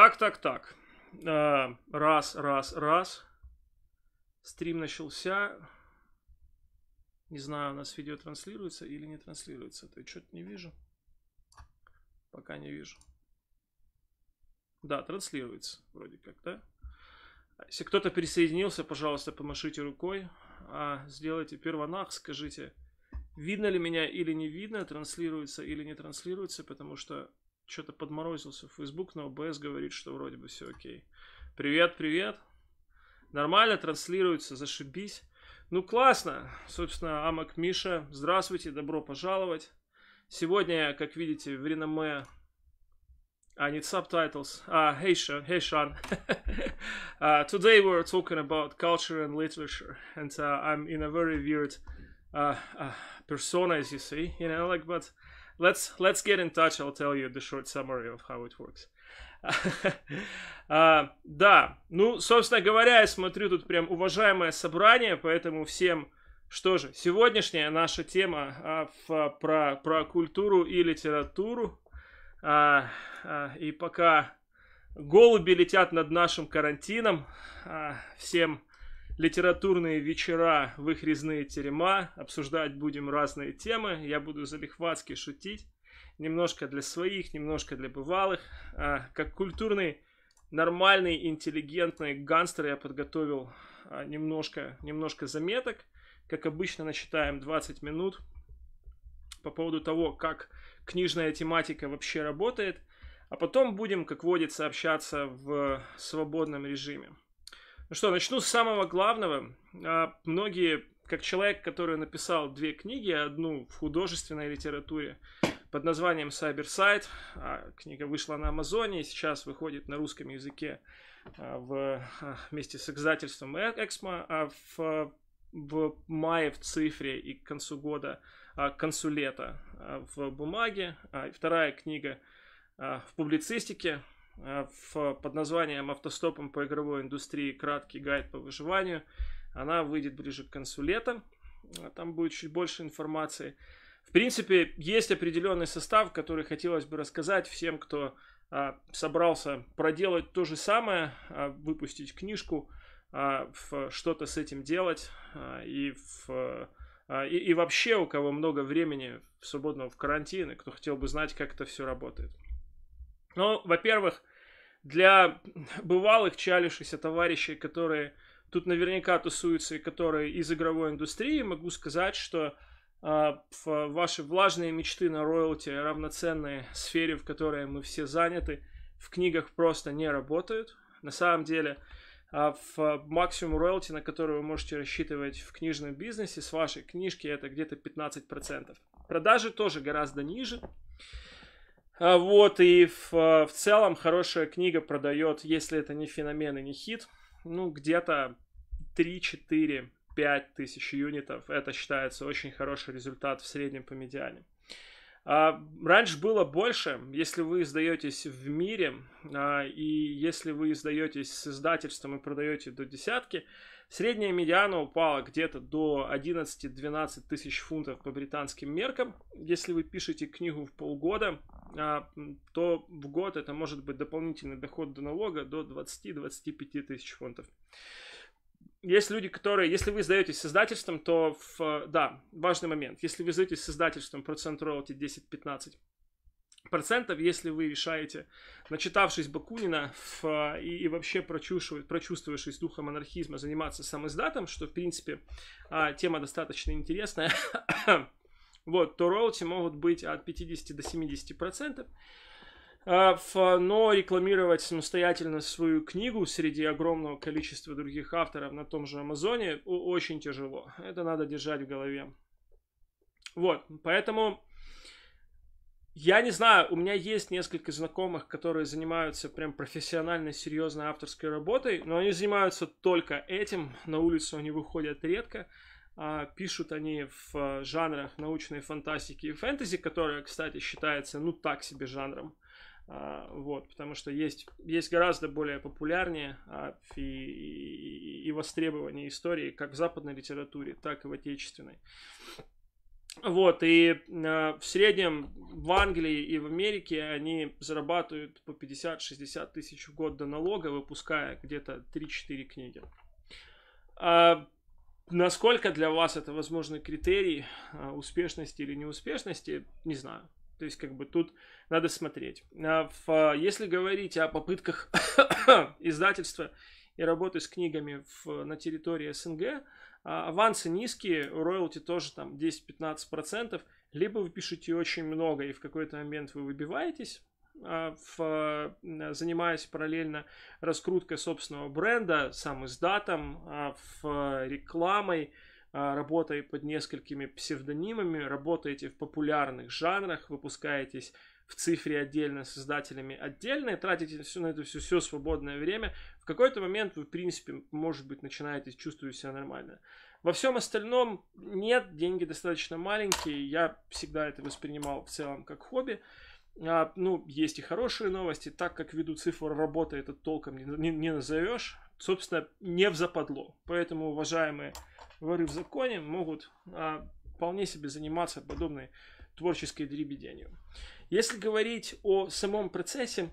Так, так, так. Э, раз, раз, раз. Стрим начался. Не знаю, у нас видео транслируется или не транслируется. Ты что-то не вижу. Пока не вижу. Да, транслируется вроде как, да? Если кто-то присоединился, пожалуйста, помашите рукой. А, сделайте первонах, скажите, видно ли меня или не видно, транслируется или не транслируется, потому что что-то подморозился Фейсбук, но ОБС говорит, что вроде бы все окей. Привет, привет. Нормально транслируется, зашибись. Ну, классно. Собственно, Амак Миша, здравствуйте, добро пожаловать. Сегодня, как видите, в реноме... А, нет, subtitles. А, hey, Sean. Hey, Sean. uh, а, today we're talking about culture and literature. And uh, I'm in a very weird uh, persona, as you see. You know, like, but let's let's get in touch. I'll tell you the short summary of how it works. а, да, ну, собственно говоря, я смотрю тут прям уважаемое собрание, поэтому всем, что же, сегодняшняя наша тема а, в, про, про культуру и литературу. А, а, и пока голуби летят над нашим карантином, а, всем литературные вечера в их резные терема, обсуждать будем разные темы, я буду залихватски шутить, немножко для своих, немножко для бывалых. А, как культурный, нормальный, интеллигентный гангстер я подготовил а, немножко, немножко заметок. Как обычно, начитаем 20 минут по поводу того, как книжная тематика вообще работает, а потом будем, как водится, общаться в свободном режиме. Ну что, начну с самого главного. А, многие, как человек, который написал две книги, одну в художественной литературе под названием "Сайберсайт", а, книга вышла на Амазоне и сейчас выходит на русском языке а, в, вместе с издательством э-, Эксмо, а в, в мае в цифре и к концу года к концу лета в бумаге. Вторая книга в публицистике Э, в, под названием «Автостопом по игровой индустрии. Краткий гайд по выживанию». Она выйдет ближе к концу лета. Э, там будет чуть больше информации. В принципе, есть определенный состав, который хотелось бы рассказать всем, кто а, собрался проделать то же самое, а, выпустить книжку, а, что-то с этим делать а, и в... И, и вообще, у кого много времени свободного в карантине кто хотел бы знать, как это все работает. Ну, во-первых, для бывалых чалившихся товарищей, которые тут наверняка тусуются и которые из игровой индустрии, могу сказать, что э, ваши влажные мечты на роялти, равноценные сфере, в которой мы все заняты, в книгах просто не работают. На самом деле, э, в максимум роялти, на который вы можете рассчитывать в книжном бизнесе, с вашей книжки это где-то 15%. Продажи тоже гораздо ниже. А, вот, и в, а, в целом хорошая книга продает, если это не феномен и не хит, ну, где-то 3-4-5 тысяч юнитов. Это считается очень хороший результат в среднем по медиане. А, раньше было больше, если вы издаетесь в мире, а, и если вы издаетесь с издательством и продаете до десятки, средняя медиана упала где-то до 11-12 тысяч фунтов по британским меркам. Если вы пишете книгу в полгода, а, то в год это может быть дополнительный доход до налога до 20-25 тысяч фунтов. Есть люди, которые, если вы сдаетесь с издательством, то, в, да, важный момент, если вы сдаетесь с издательством, процент роялти 10-15 процентов, если вы решаете, начитавшись Бакунина в, и, и вообще прочувствовавшись духом анархизма, заниматься самоиздатом, что, в принципе, а, тема достаточно интересная, вот, то роялти могут быть от 50 до 70 процентов. А, но рекламировать самостоятельно свою книгу среди огромного количества других авторов на том же Амазоне очень тяжело. Это надо держать в голове. Вот, поэтому я не знаю, у меня есть несколько знакомых, которые занимаются прям профессиональной, серьезной авторской работой, но они занимаются только этим, на улицу они выходят редко. А, пишут они в а, жанрах научной фантастики и фэнтези, которая, кстати, считается, ну, так себе жанром. А, вот, потому что есть, есть гораздо более популярнее и, и, востребование истории как в западной литературе, так и в отечественной. Вот, и в среднем в Англии и в Америке они зарабатывают по 50-60 тысяч в год до налога, выпуская где-то 3-4 книги. Насколько для вас это возможный критерий а, успешности или неуспешности, не знаю. То есть, как бы тут надо смотреть. А, а, если говорить о попытках издательства и работы с книгами на территории СНГ, авансы низкие, роялти тоже там 10-15%, либо вы пишете очень много и в какой-то момент вы выбиваетесь, а, в, а, занимаясь параллельно раскруткой собственного бренда, сам издатом, а, в рекламой, работая под несколькими псевдонимами, работаете в популярных жанрах, выпускаетесь в цифре отдельно с издателями отдельно и тратите все на это все, все свободное время, в какой-то момент вы, в принципе, может быть, начинаете чувствовать себя нормально. Во всем остальном нет, деньги достаточно маленькие, я всегда это воспринимал в целом как хобби. А, ну, есть и хорошие новости. Так как ввиду цифр работы это толком не, не, не назовешь. Собственно, не в западло. Поэтому, уважаемые воры в законе могут а, вполне себе заниматься подобной творческой дребеденью. Если говорить о самом процессе,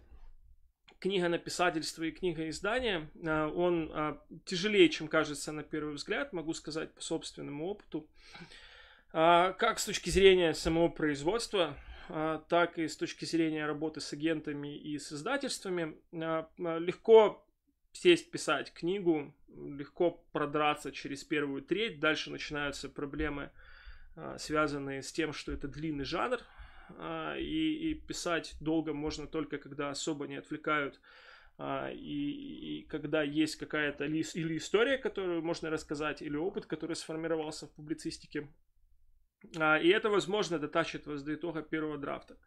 книга на и книга издания, а, он а, тяжелее, чем кажется на первый взгляд, могу сказать по собственному опыту. А, как с точки зрения самого производства, а, так и с точки зрения работы с агентами и с издательствами. А, а, легко сесть писать книгу, легко продраться через первую треть. Дальше начинаются проблемы, связанные с тем, что это длинный жанр, и, и писать долго можно только, когда особо не отвлекают и, и когда есть какая-то или история, которую можно рассказать, или опыт, который сформировался в публицистике, а, и это, возможно, дотащит вас до итога первого драфта.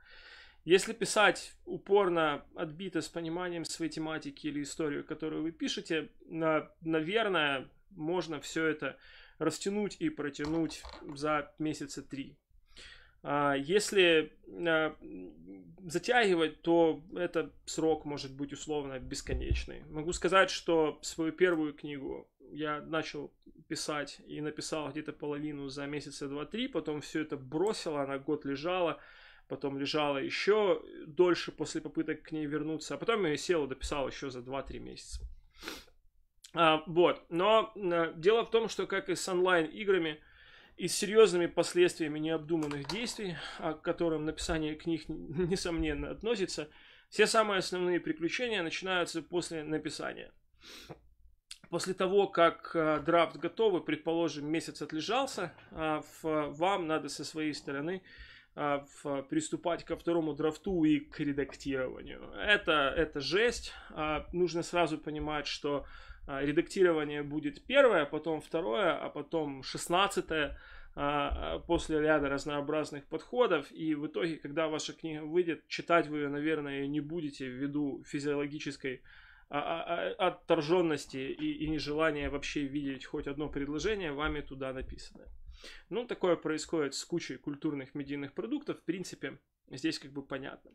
Если писать упорно, отбито, с пониманием своей тематики или историю, которую вы пишете, наверное, можно все это растянуть и протянуть за месяца три. А, если а, затягивать, то этот срок может быть условно бесконечный. Могу сказать, что свою первую книгу я начал писать и написал где-то половину за месяца два-три, потом все это бросило, она год лежала, потом лежала еще дольше после попыток к ней вернуться, а потом я сел и дописал еще за 2-3 месяца. А, вот, но дело в том, что как и с онлайн-играми, и с серьезными последствиями необдуманных действий, а к которым написание книг, несомненно, относится, все самые основные приключения начинаются после написания. После того, как э, драфт готовый, предположим, месяц отлежался, а, вам надо со своей стороны а, приступать ко второму драфту и к редактированию. Это, это жесть. Нужно сразу понимать, что а, редактирование будет первое, потом второе, а потом шестнадцатое а, а, после ряда разнообразных подходов. И в итоге, когда ваша книга выйдет, читать вы ее, наверное, не будете ввиду физиологической отторженности и, и нежелания вообще видеть хоть одно предложение вами туда написанное. Ну, такое происходит с кучей культурных медийных продуктов. В принципе, здесь как бы понятно.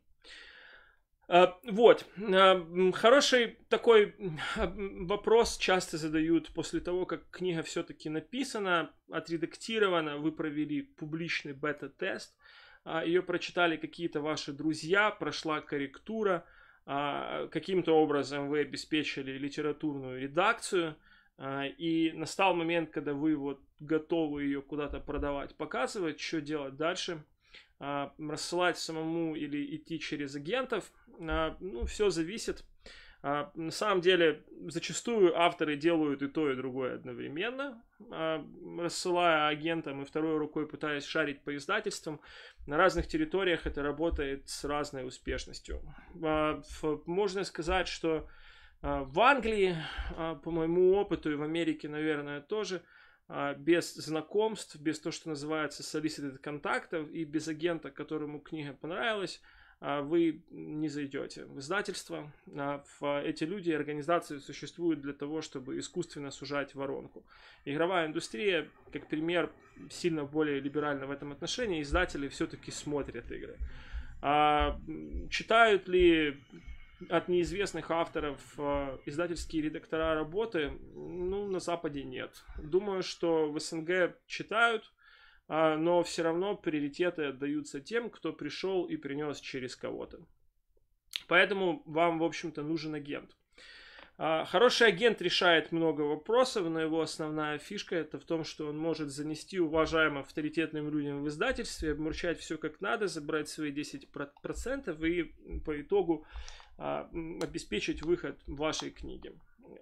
А, вот. А, хороший такой а, вопрос часто задают после того, как книга все-таки написана, отредактирована, вы провели публичный бета-тест, ее прочитали какие-то ваши друзья, прошла корректура, каким-то образом вы обеспечили литературную редакцию, и настал момент, когда вы вот готовы ее куда-то продавать, показывать, что делать дальше – а, рассылать самому или идти через агентов. А, ну, все зависит. А, на самом деле, зачастую авторы делают и то, и другое одновременно, рассылая агентам и второй рукой пытаясь шарить по издательствам. На разных территориях это работает с разной успешностью. Можно сказать, что в Англии, по моему опыту, и в Америке, наверное, тоже – а, без знакомств, без того, что называется solicited контактов и без агента, которому книга понравилась, а, вы не зайдете в издательство. А, эти люди и организации существуют для того, чтобы искусственно сужать воронку. Игровая индустрия, как пример, сильно более либеральна в этом отношении. Издатели все-таки смотрят игры. читают ли от неизвестных авторов э, издательские редактора работы, ну, на Западе нет. Думаю, что в СНГ читают, а, но все равно приоритеты отдаются тем, кто пришел и принес через кого-то. Поэтому вам, в общем-то, нужен агент. А, хороший агент решает много вопросов, но его основная фишка это в том, что он может занести уважаемым авторитетным людям в издательстве, обмурчать все как надо, забрать свои 10% и по итогу а, обеспечить выход вашей книги.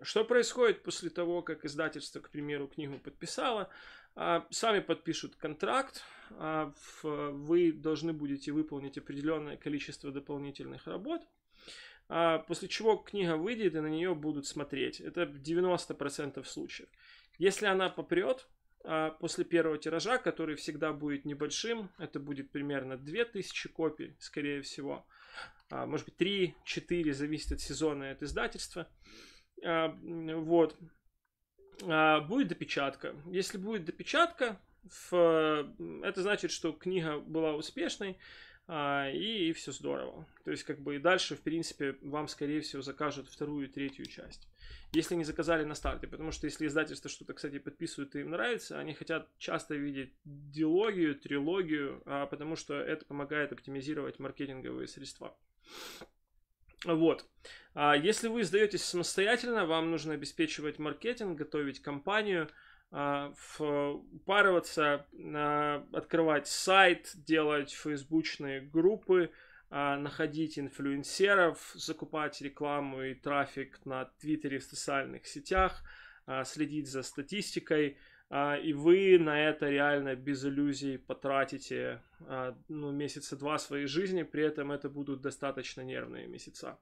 Что происходит после того, как издательство, к примеру, книгу подписало? А, сами подпишут контракт, а, вы должны будете выполнить определенное количество дополнительных работ, после чего книга выйдет и на нее будут смотреть. Это 90% случаев. Если она попрет, после первого тиража, который всегда будет небольшим, это будет примерно 2000 копий, скорее всего – а, может быть, 3-4, зависит от сезона и от издательства. А, вот. А, будет допечатка. Если будет допечатка, это значит, что книга была успешной, и, и все здорово. То есть, как бы и дальше, в принципе, вам, скорее всего, закажут вторую и третью часть если не заказали на старте. Потому что если издательство что-то, кстати, подписывают и им нравится, они хотят часто видеть диалогию, трилогию, а, потому что это помогает оптимизировать маркетинговые средства. Вот. А, если вы издаетесь самостоятельно, вам нужно обеспечивать маркетинг, готовить компанию, упарываться, а, открывать сайт, делать фейсбучные группы, а, находить инфлюенсеров, закупать рекламу и трафик на Твиттере в социальных сетях, а, следить за статистикой, а, и вы на это реально без иллюзий потратите ну, месяца два своей жизни, при этом это будут достаточно нервные месяца.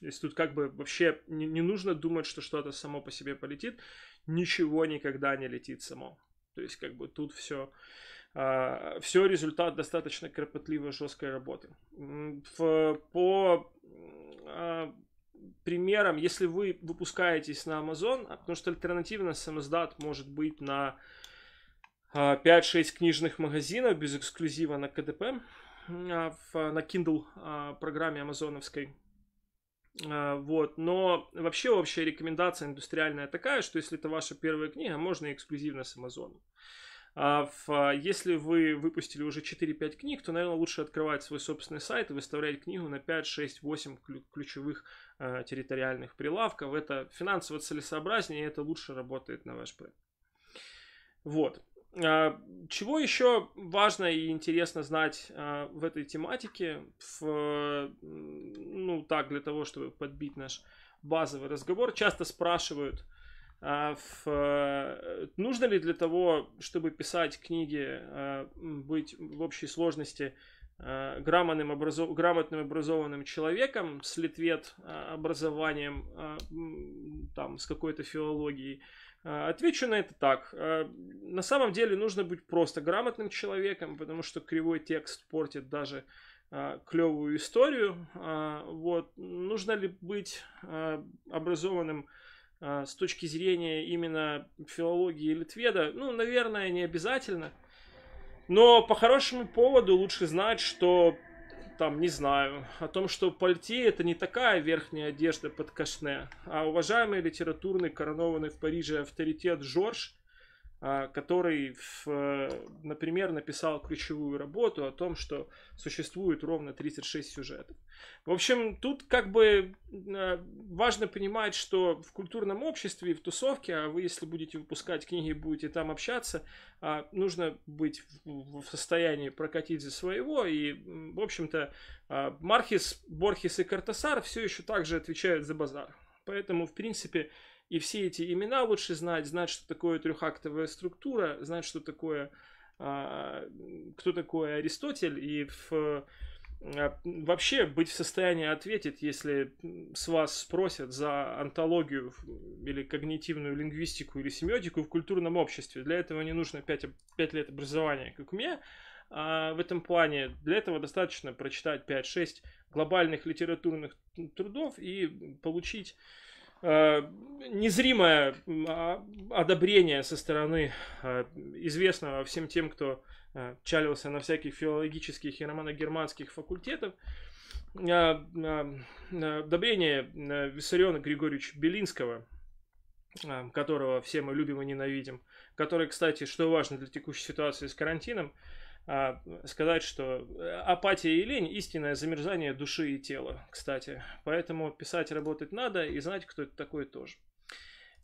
То есть тут как бы вообще не, не нужно думать, что что-то само по себе полетит, ничего никогда не летит само. То есть как бы тут все а, все результат достаточно кропотливой, жесткой работы. В, по а, примерам, если вы выпускаетесь на Amazon, а, потому что альтернативно самоздат может быть на 5-6 книжных магазинов без эксклюзива на КДП, на Kindle программе амазоновской. Вот, но вообще общая рекомендация индустриальная такая, что если это ваша первая книга, можно эксклюзивно с Амазоном. А а, если вы выпустили уже 4-5 книг, то, наверное, лучше открывать свой собственный сайт и выставлять книгу на 5, 6, 8 ключевых а, территориальных прилавков. Это финансово целесообразнее, и это лучше работает на ваш проект. Вот. Чего еще важно и интересно знать в этой тематике, в, ну так, для того, чтобы подбить наш базовый разговор, часто спрашивают – в... А, э, нужно ли для того, чтобы писать книги, э, быть в общей сложности э, грамотным, образов... грамотным образованным человеком с литвет а, образованием, а, там, с какой-то филологией? Отвечу на это так. На самом деле нужно быть просто грамотным человеком, потому что кривой текст портит даже клевую историю. Вот. Нужно ли быть образованным а, с точки зрения именно филологии Литведа, ну, наверное, не обязательно. Но по хорошему поводу лучше знать, что там, не знаю, о том, что пальти это не такая верхняя одежда под кашне, а уважаемый литературный коронованный в Париже авторитет Жорж – а, который, в, э, например, написал ключевую работу о том, что существует ровно 36 сюжетов. В общем, тут как бы а, важно понимать, что в культурном обществе и в тусовке, а вы если будете выпускать книги и будете там общаться, а, нужно быть в состоянии прокатить за своего. И, в общем-то, Мархис, Борхис и Картасар все еще также отвечают за базар. Поэтому, в принципе, и все эти имена лучше знать, знать, что такое трехактовая структура, знать, что такое, а, кто такой Аристотель. И в, а, вообще быть в состоянии ответить, если с вас спросят за антологию или когнитивную лингвистику или семиотику в культурном обществе. Для этого не нужно 5, 5 лет образования, как у меня а, в этом плане для этого достаточно прочитать 5-6 глобальных литературных трудов и получить Э, незримое а, одобрение со стороны э, известного всем тем, кто э, чалился на всяких филологических и романо-германских факультетов, одобрение Виссариона Григорьевича Белинского, которого все мы любим и ненавидим, который, кстати, что важно для текущей ситуации с карантином, а, сказать, что э, апатия и лень – истинное замерзание души и тела, кстати. Поэтому писать, работать надо и знать, кто это такой тоже.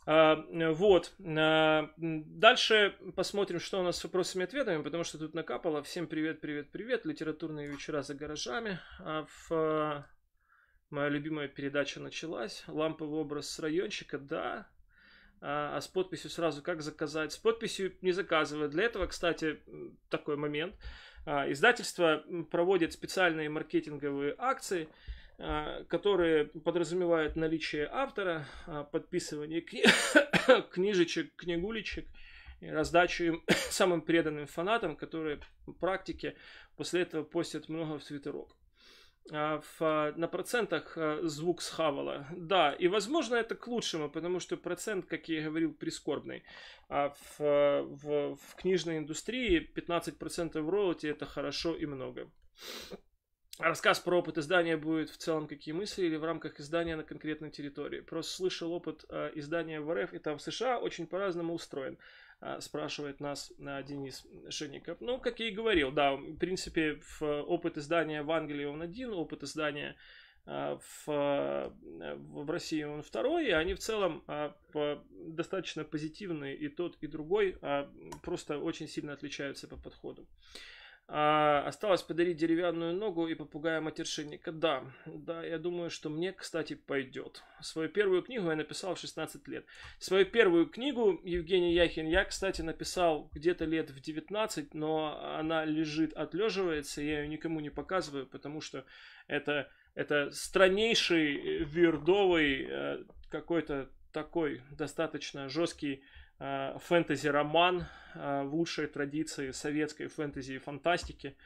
А, э, вот. А, дальше посмотрим, что у нас с вопросами и ответами, потому что тут накапало. Всем привет, привет, привет. Литературные вечера за гаражами. В... Э, моя любимая передача началась. Ламповый образ с райончика, да. А, а с подписью сразу как заказать. С подписью не заказывают. Для этого, кстати, такой момент. А, издательство проводит специальные маркетинговые акции, а, которые подразумевают наличие автора, подписывание кни... книжечек, книгулечек, раздачу им самым преданным фанатам, которые в практике после этого постят много в твиттерок. А, в, а, на процентах а, звук схавала. Да, и возможно это к лучшему, потому что процент, как я и говорил, прискорбный. А в, в, в книжной индустрии 15% в роялти это хорошо и много. Рассказ про опыт издания будет в целом какие мысли или в рамках издания на конкретной территории. Просто слышал опыт э, издания в РФ и там в США очень по-разному устроен. А, спрашивает нас а, Денис Шенников. Ну, как я и говорил, да, в принципе, в э, опыт издания Евангелия он один, опыт издания а, э, в, в России он второй, и они в целом достаточно позитивные, и тот, и другой просто очень сильно отличаются по подходу. А, осталось подарить деревянную ногу и попугая-матершинника. Да, да, я думаю, что мне, кстати, пойдет. Свою первую книгу я написал в 16 лет. Свою первую книгу, Евгений Яхин, я, кстати, написал где-то лет в 19, но она лежит, отлеживается, я ее никому не показываю, потому что это, это страннейший, э, вердовый, э, какой-то такой достаточно жесткий Э, фэнтези-роман э, в лучшей традиции советской фэнтези и фантастики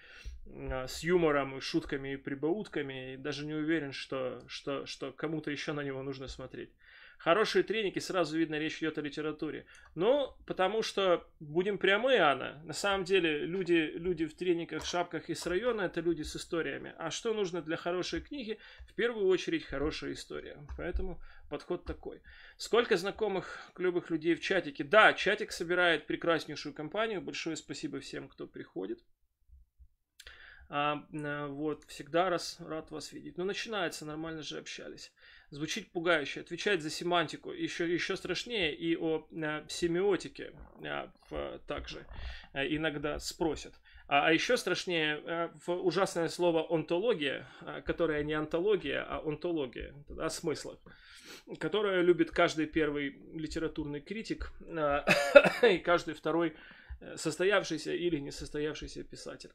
э, с юмором и шутками и прибаутками. И даже не уверен, что, что, что кому-то еще на него нужно смотреть. Хорошие треники, сразу видно, речь идет о литературе. Ну, потому что, будем прямы, Анна, на самом деле люди, люди в трениках, шапках из района – это люди с историями. А что нужно для хорошей книги? В первую очередь, хорошая история. Поэтому подход такой. Сколько знакомых, клевых людей в чатике? Да, чатик собирает прекраснейшую компанию. Большое спасибо всем, кто приходит. А, а вот, всегда раз рад вас видеть. Ну, начинается, нормально же общались звучит пугающе, отвечает за семантику, еще, еще страшнее, и о э, семиотике э, в, также э, иногда спросят. А, а еще страшнее э, в ужасное слово «онтология», э, которое не «антология», а «онтология», о смыслах, которое любит каждый первый литературный критик э, и каждый второй э, состоявшийся или несостоявшийся писатель.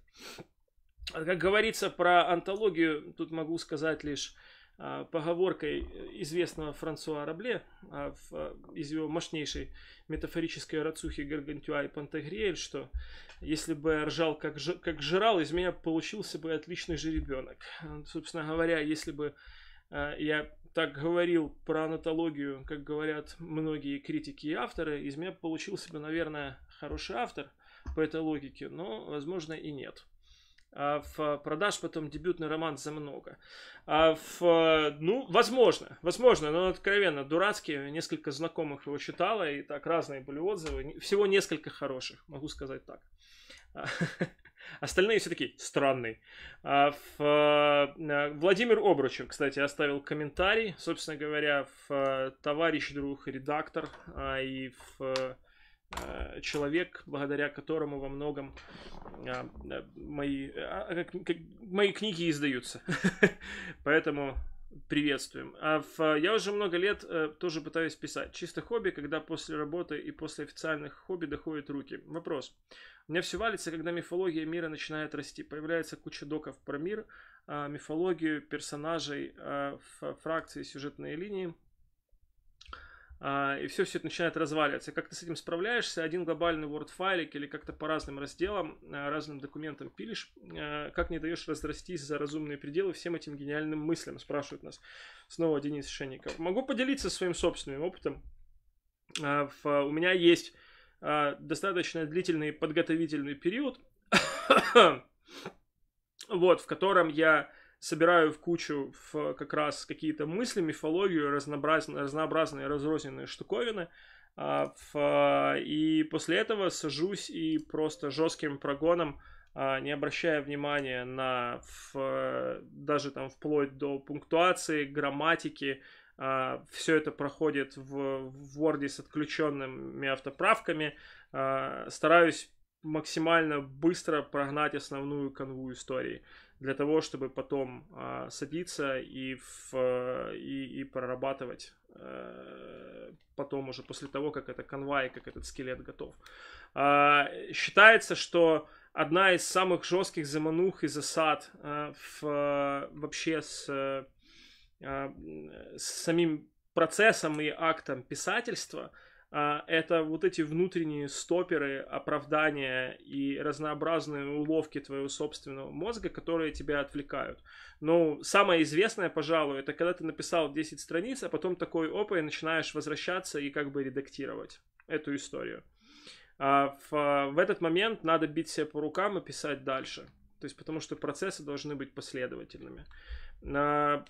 А как говорится про антологию, тут могу сказать лишь а, поговоркой известного Франсуа Рабле а, а, из его мощнейшей метафорической рацухи Гаргантюа и Пантагриэль, что если бы я ржал как, ж, как жрал, из меня получился бы отличный жеребенок. Собственно говоря, если бы я так говорил про анатологию, как говорят многие критики и авторы, из меня получился бы, наверное, хороший автор по этой логике, но, возможно, и нет. А в э, продаж потом дебютный роман за много. А в, э, ну, возможно, возможно, но откровенно дурацкие Несколько знакомых его читала, и так разные были отзывы. Всего несколько хороших, могу сказать так. А, остальные все такие странные. Э, Владимир Обручев, кстати, оставил комментарий, собственно говоря, в товарищ, друг, редактор и в Э, человек, благодаря которому во многом э, э, мои, а, а, мои книги издаются. Поэтому приветствуем. А в, я уже много лет тоже пытаюсь писать. Чисто хобби, когда после работы и после официальных хобби доходят руки. Вопрос. У меня все валится, когда мифология мира начинает расти. Появляется куча доков про мир, а мифологию, персонажей, фракции, сюжетные линии. А, и все, все это начинает разваливаться. Как ты с этим справляешься? Один глобальный Word файлик или как-то по разным разделам, а, разным документам пилишь? А, как не даешь разрастись за разумные пределы всем этим гениальным мыслям? Спрашивает нас снова Денис Шенников. Могу поделиться своим собственным опытом. У меня есть достаточно длительный подготовительный период, вот, в котором я собираю в кучу в как раз какие-то мысли, мифологию, разнообразные, разнообразные разрозненные штуковины. А, и после этого сажусь и просто жестким прогоном, а, не обращая внимания на в, даже там вплоть до пунктуации, грамматики, а, все это проходит в, в Word с отключенными автоправками. Стараюсь максимально быстро прогнать основную канву истории для того, чтобы потом э, садиться и, в, э, и, и прорабатывать э, потом уже после того, как это конвай, как этот скелет готов. Э, считается, что одна из самых жестких заманух и засад э, в, э, вообще с, э, с самим процессом и актом писательства – а, это вот эти внутренние стоперы, оправдания и разнообразные уловки твоего собственного мозга, которые тебя отвлекают. Ну, самое известное, пожалуй, это когда ты написал 10 страниц, а потом такой опа и начинаешь возвращаться и как бы редактировать эту историю. А, в, в этот момент надо бить себя по рукам и писать дальше. То есть потому что процессы должны быть последовательными. А,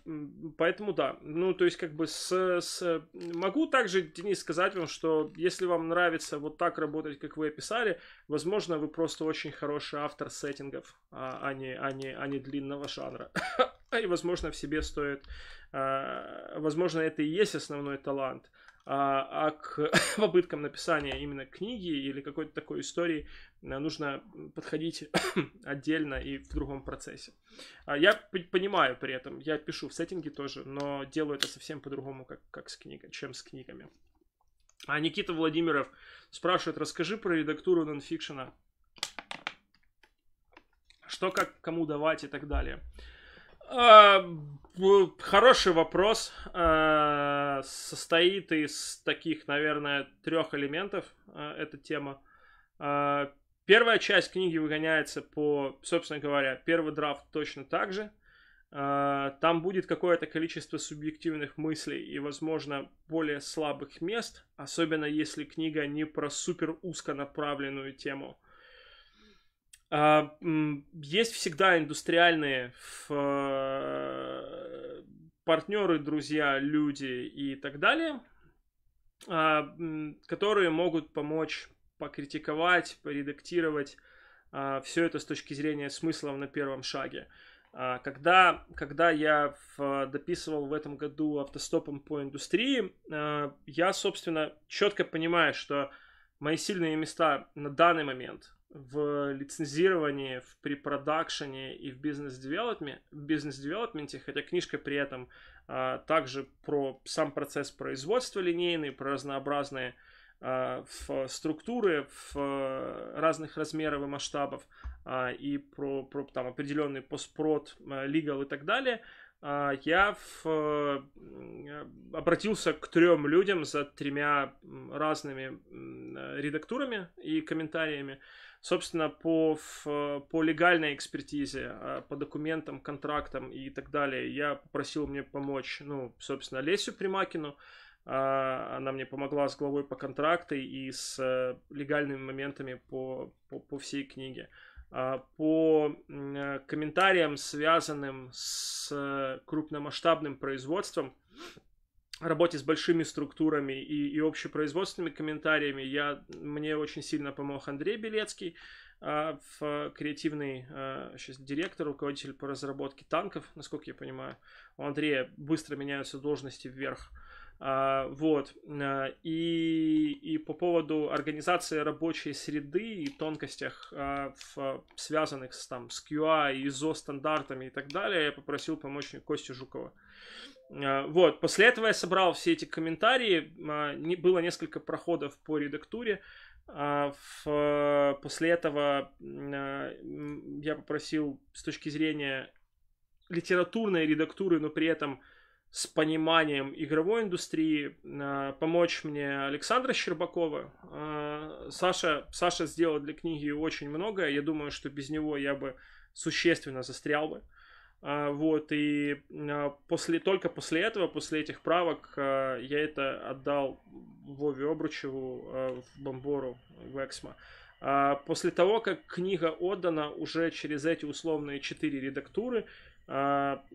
поэтому да, ну то есть как бы с, с... Могу также, Денис, сказать вам, что если вам нравится вот так работать, как вы описали, возможно, вы просто очень хороший автор сеттингов, а, а, не, а, не, а не длинного жанра. И, возможно, в себе стоит... А, возможно, это и есть основной талант а, а, к попыткам написания именно книги или какой-то такой истории э, нужно подходить отдельно и в другом процессе. А, я понимаю при этом, я пишу в сеттинге тоже, но делаю это совсем по-другому, как, как с книгой, чем с книгами. А Никита Владимиров спрашивает, расскажи про редактуру нонфикшена. Что как кому давать и так далее. Э, хороший вопрос. Э, состоит из таких, наверное, трех элементов э, эта тема. Первая часть книги выгоняется по, собственно говоря, первый драфт точно так же. Там будет какое-то количество субъективных мыслей и, возможно, более слабых мест, особенно если книга не про супер узко направленную тему, а, есть всегда индустриальные э, партнеры, друзья, люди и так далее, а, которые могут помочь покритиковать, поредактировать а, все это с точки зрения смыслов на первом шаге. Когда, когда я в, дописывал в этом году автостопом по индустрии, я, собственно, четко понимаю, что мои сильные места на данный момент в лицензировании, в препродакшене и в бизнес-девелопменте, бизнес-девелопменте, хотя книжка при этом а, также про сам процесс производства линейный, про разнообразные а, в структуры в разных размеров и масштабов а, и про, про там, определенный постпрод, лигал и так далее, а, я в, обратился к трем людям за тремя разными редактурами и комментариями. Собственно, по, э, по легальной экспертизе, а, по документам, контрактам и так далее, я попросил мне помочь, ну, собственно, Лесю Примакину, а, она мне помогла с главой по контракту и с э, легальными моментами по, по, по всей книге. А, по э, комментариям, связанным с крупномасштабным производством, работе с большими структурами и, и общепроизводственными комментариями я, мне очень сильно помог Андрей Белецкий, э, а, в, креативный э, сейчас директор, руководитель по разработке танков, насколько я понимаю. У Андрея быстро меняются должности вверх. А, вот. А, и, и по поводу организации рабочей среды и тонкостях, а, в, связанных с, там, с QA, ISO стандартами и так далее, я попросил помощника Костю Жукова. А, вот, после этого я собрал все эти комментарии, а, было несколько проходов по редактуре, а, после этого я попросил с точки зрения литературной редактуры, но при этом с пониманием игровой индустрии помочь мне Александра Щербакова. Саша, Саша сделал для книги очень много. Я думаю, что без него я бы существенно застрял бы. А, вот, и а, после, только после этого, после этих правок, а, я это отдал Вове Обручеву в Бомбору, в Эксмо. После того, как книга отдана уже через эти условные четыре редактуры, там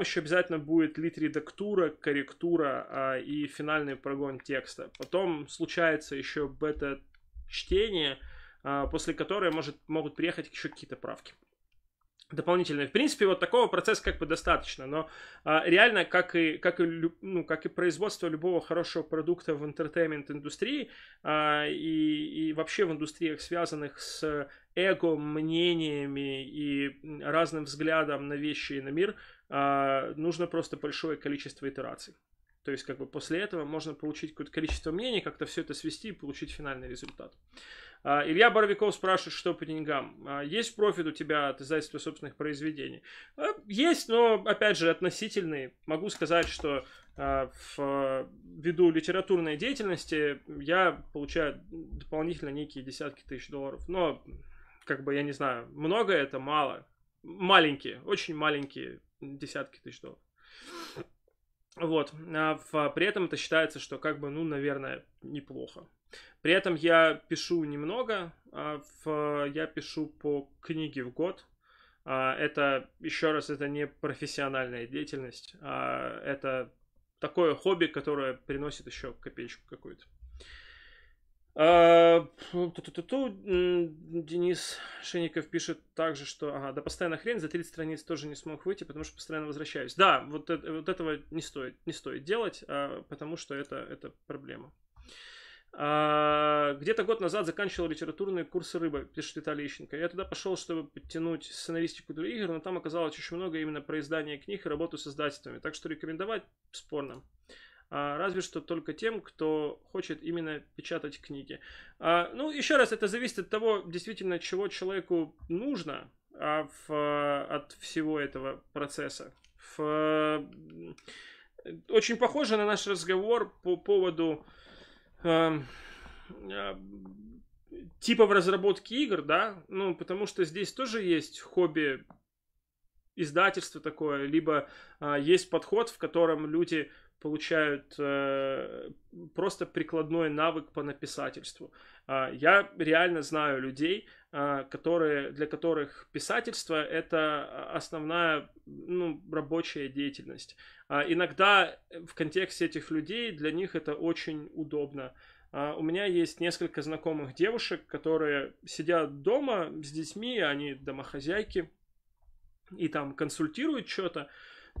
еще обязательно будет лит-редактура, корректура и финальный прогон текста. Потом случается еще бета-чтение, после которой может, могут приехать еще какие-то правки дополнительные. В принципе, вот такого процесса как бы достаточно, но а, реально, как и, как, и, ну, как и производство любого хорошего продукта в интертеймент-индустрии а, и, и вообще в индустриях, связанных с эго, мнениями и разным взглядом на вещи и на мир, а, нужно просто большое количество итераций. То есть, как бы после этого можно получить какое-то количество мнений, как-то все это свести и получить финальный результат. А, Илья Боровиков спрашивает, что по деньгам. А, Есть профит у тебя от издательства собственных произведений? А, Есть, но, опять же, относительный. Могу сказать, что в виду литературной деятельности я получаю дополнительно некие десятки тысяч долларов. Но, как бы, я не знаю, много это, мало. Маленькие, очень маленькие десятки тысяч долларов. Вот. А в, при этом это считается, что как бы, ну, наверное, неплохо. При этом я пишу немного, а, я пишу по книге в год. А, это, еще раз, это не профессиональная деятельность, а это такое хобби, которое приносит еще копеечку какую-то. А, Денис Шинников пишет также, что ага, да постоянно хрен за 30 страниц тоже не смог выйти, потому что постоянно возвращаюсь. Да, вот, э, вот этого не стоит, не стоит делать, потому что это, это проблема. А, где-то год назад заканчивал литературные курсы рыбы, пишет Виталий Ищенко. Я туда пошел, чтобы подтянуть сценаристику для игр, но там оказалось очень много именно про издание книг и работу с издательствами. Так что рекомендовать спорно. А, разве что только тем, кто хочет именно печатать книги. А, ну, еще раз, это зависит от того, действительно, чего человеку нужно от всего этого процесса. Очень похоже на наш разговор по поводу Эм, э, типов разработки игр, да, ну, потому что здесь тоже есть хобби издательство такое, либо а, есть подход, в котором люди получают э, просто прикладной навык по написательству. Э, я реально знаю людей, э, которые, для которых писательство это основная ну, рабочая деятельность. Э, иногда в контексте этих людей для них это очень удобно. Uh, у меня есть несколько знакомых девушек, которые сидят дома с детьми, они домохозяйки, и там консультируют что-то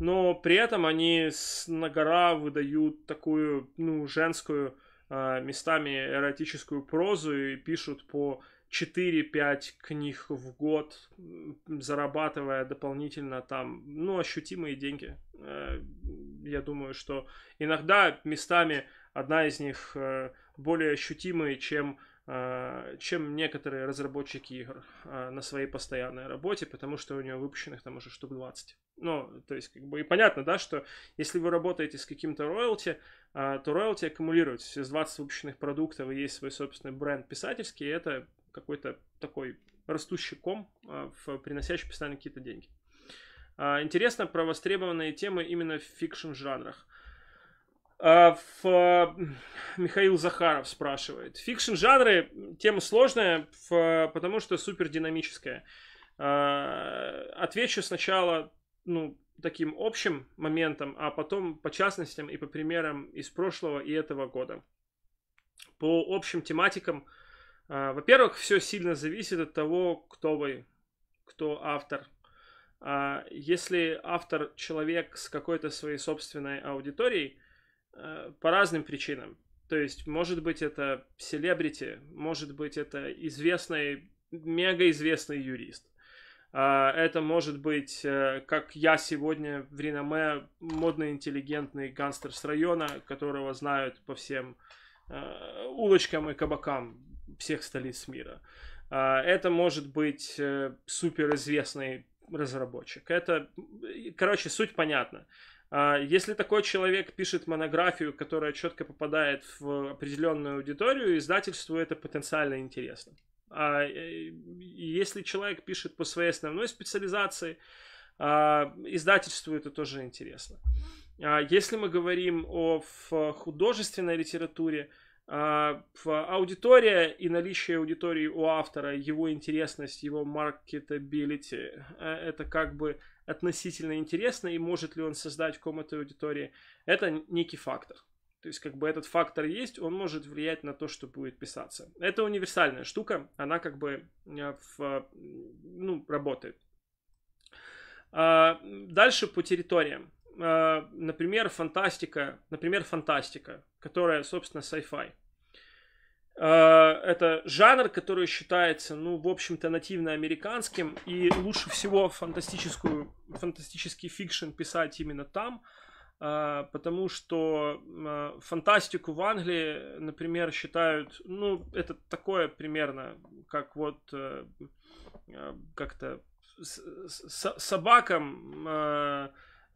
но при этом они с гора выдают такую, ну, женскую, э, местами эротическую прозу и пишут по 4-5 книг в год, зарабатывая дополнительно там, ну, ощутимые деньги. Э, я думаю, что иногда местами одна из них э, более ощутимые, чем э, чем некоторые разработчики игр э, на своей постоянной работе, потому что у нее выпущенных там уже штук 20. Ну, то есть, как бы, и понятно, да, что если вы работаете с каким-то роялти, а, то роялти аккумулируется из 20 выпущенных продуктов и есть свой собственный бренд писательский, это какой-то такой растущий ком, а, приносящий постоянно какие-то деньги. А, интересно про востребованные темы именно в фикшн-жанрах. В... Михаил Захаров спрашивает. Фикшн-жанры, тема сложная, потому что супер динамическая. Отвечу сначала ну, таким общим моментам, а потом по частностям и по примерам из прошлого и этого года. По общим тематикам, а, во-первых, все сильно зависит от того, кто вы, кто автор. А, если автор человек с какой-то своей собственной аудиторией, а, по разным причинам. То есть, может быть, это селебрити, может быть, это известный, мегаизвестный юрист, а, это может быть, э, как я сегодня в реноме, модный интеллигентный гангстер с района, которого знают по всем э, улочкам и кабакам всех столиц мира. А, это может быть э, суперизвестный разработчик. Это, короче, суть понятна. А, если такой человек пишет монографию, которая четко попадает в определенную аудиторию, издательству это потенциально интересно. А, э, если человек пишет по своей основной специализации, а, издательству это тоже интересно. А, если мы говорим о художественной литературе, аудитория и наличие аудитории у автора, его интересность, его маркетабилити, э, это как бы относительно интересно, и может ли он создать комнату аудитории, это некий фактор. То есть, как бы этот фактор есть, он может влиять на то, что будет писаться. Это универсальная штука, она как бы э, в, ну, работает. А, дальше по территориям. А, например, фантастика, например, фантастика, которая, собственно, sci-fi. А, это жанр, который считается, ну, в общем-то, нативно американским, и лучше всего фантастическую, фантастический фикшн писать именно там – а, потому что а, фантастику в Англии, например, считают, ну, это такое примерно, как вот э, а, как-то с собакам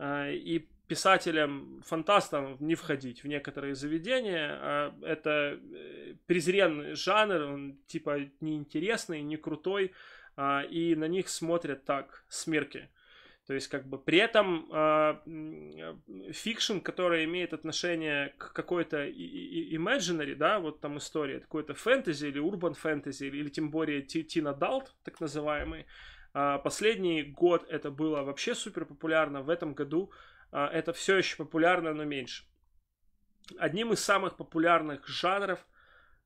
и писателям-фантастам не входить в некоторые заведения. Это э, презренный жанр, он типа неинтересный, не крутой, и на них смотрят так, смерки. То есть, как бы, при этом а, э, фикшн, который имеет отношение к какой-то imaginary, да, вот там история, какой-то фэнтези или урбан фэнтези, или, или тем более тин адалт, так называемый, э, последний год это было вообще супер популярно, в этом году э, это все еще популярно, но меньше. Одним из самых популярных жанров,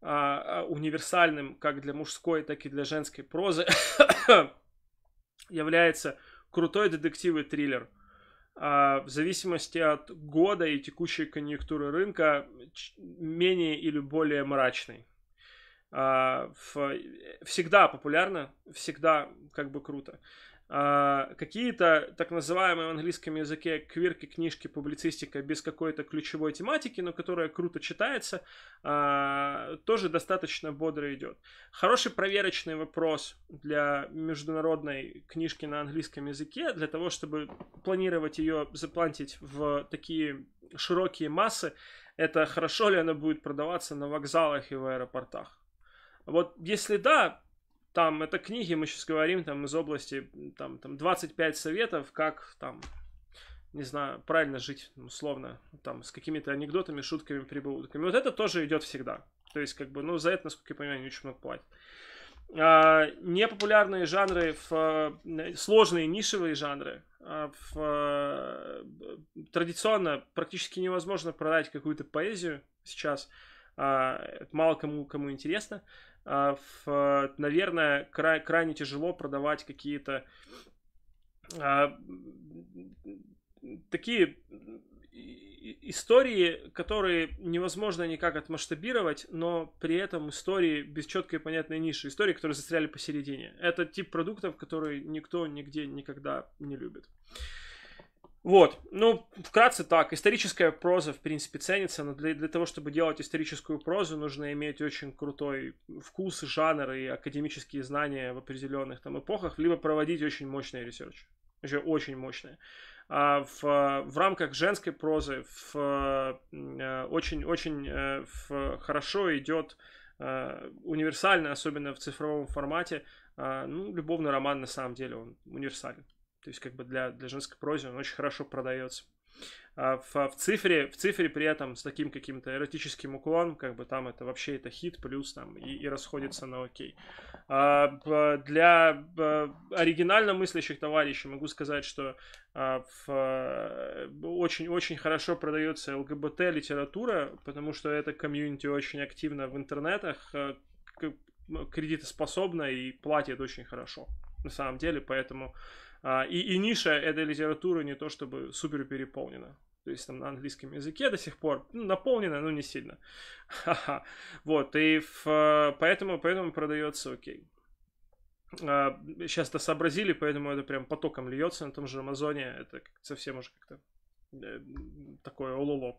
э, универсальным как для мужской, так и для женской прозы, является крутой детектив и триллер. А в зависимости от года и текущей конъюнктуры рынка менее или более мрачный. А, в, всегда популярно, всегда как бы круто. А, какие-то так называемые в английском языке квирки, книжки, публицистика без какой-то ключевой тематики, но которая круто читается, а, тоже достаточно бодро идет. Хороший проверочный вопрос для международной книжки на английском языке, для того, чтобы планировать ее заплантить в такие широкие массы, это хорошо ли она будет продаваться на вокзалах и в аэропортах. Вот если да, там это книги, мы сейчас говорим там из области там, там 25 советов, как там не знаю, правильно жить, условно, там, с какими-то анекдотами, шутками, прибаутками. Вот это тоже идет всегда. То есть, как бы, ну, за это, насколько я понимаю, не очень много платят. А, непопулярные жанры, в, э, сложные нишевые жанры, а, в, э, традиционно практически невозможно продать какую-то поэзию сейчас. А, это мало кому, кому интересно. В, а, а, наверное, край, крайне тяжело продавать какие-то такие истории, которые невозможно никак отмасштабировать, но при этом истории без четкой и понятной ниши, истории, которые застряли посередине. Это тип продуктов, которые никто нигде никогда не любит. Uh, вот, ну, вкратце так, историческая проза, в принципе, ценится, но для, для того, чтобы делать историческую прозу, нужно иметь очень крутой вкус, жанр и академические знания в определенных там эпохах, либо проводить очень мощный ресерч, еще очень мощный. А в, в рамках женской прозы очень-очень э, э, хорошо идет э, универсально, особенно в цифровом формате, ну, любовный роман на самом деле, он универсален. То есть как бы для, для женской прозе он очень хорошо продается. А в, а в, цифре, в цифре при этом с таким каким-то эротическим уклоном, как бы там это вообще это хит, плюс там и, и расходится на окей. А, для оригинально мыслящих товарищей могу сказать, что очень-очень а, хорошо продается ЛГБТ-литература, потому что эта комьюнити очень активно в интернетах, а, кредитоспособна и платит очень хорошо на самом деле, поэтому а, и, и ниша этой литературы не то чтобы супер переполнена. То есть там на английском языке до сих пор ну, наполнена, но не сильно. Вот, и в, поэтому, поэтому продается окей. А, Сейчас это сообразили, поэтому это прям потоком льется на том же Амазоне. Это совсем уже как-то э, такое ололо. -ло.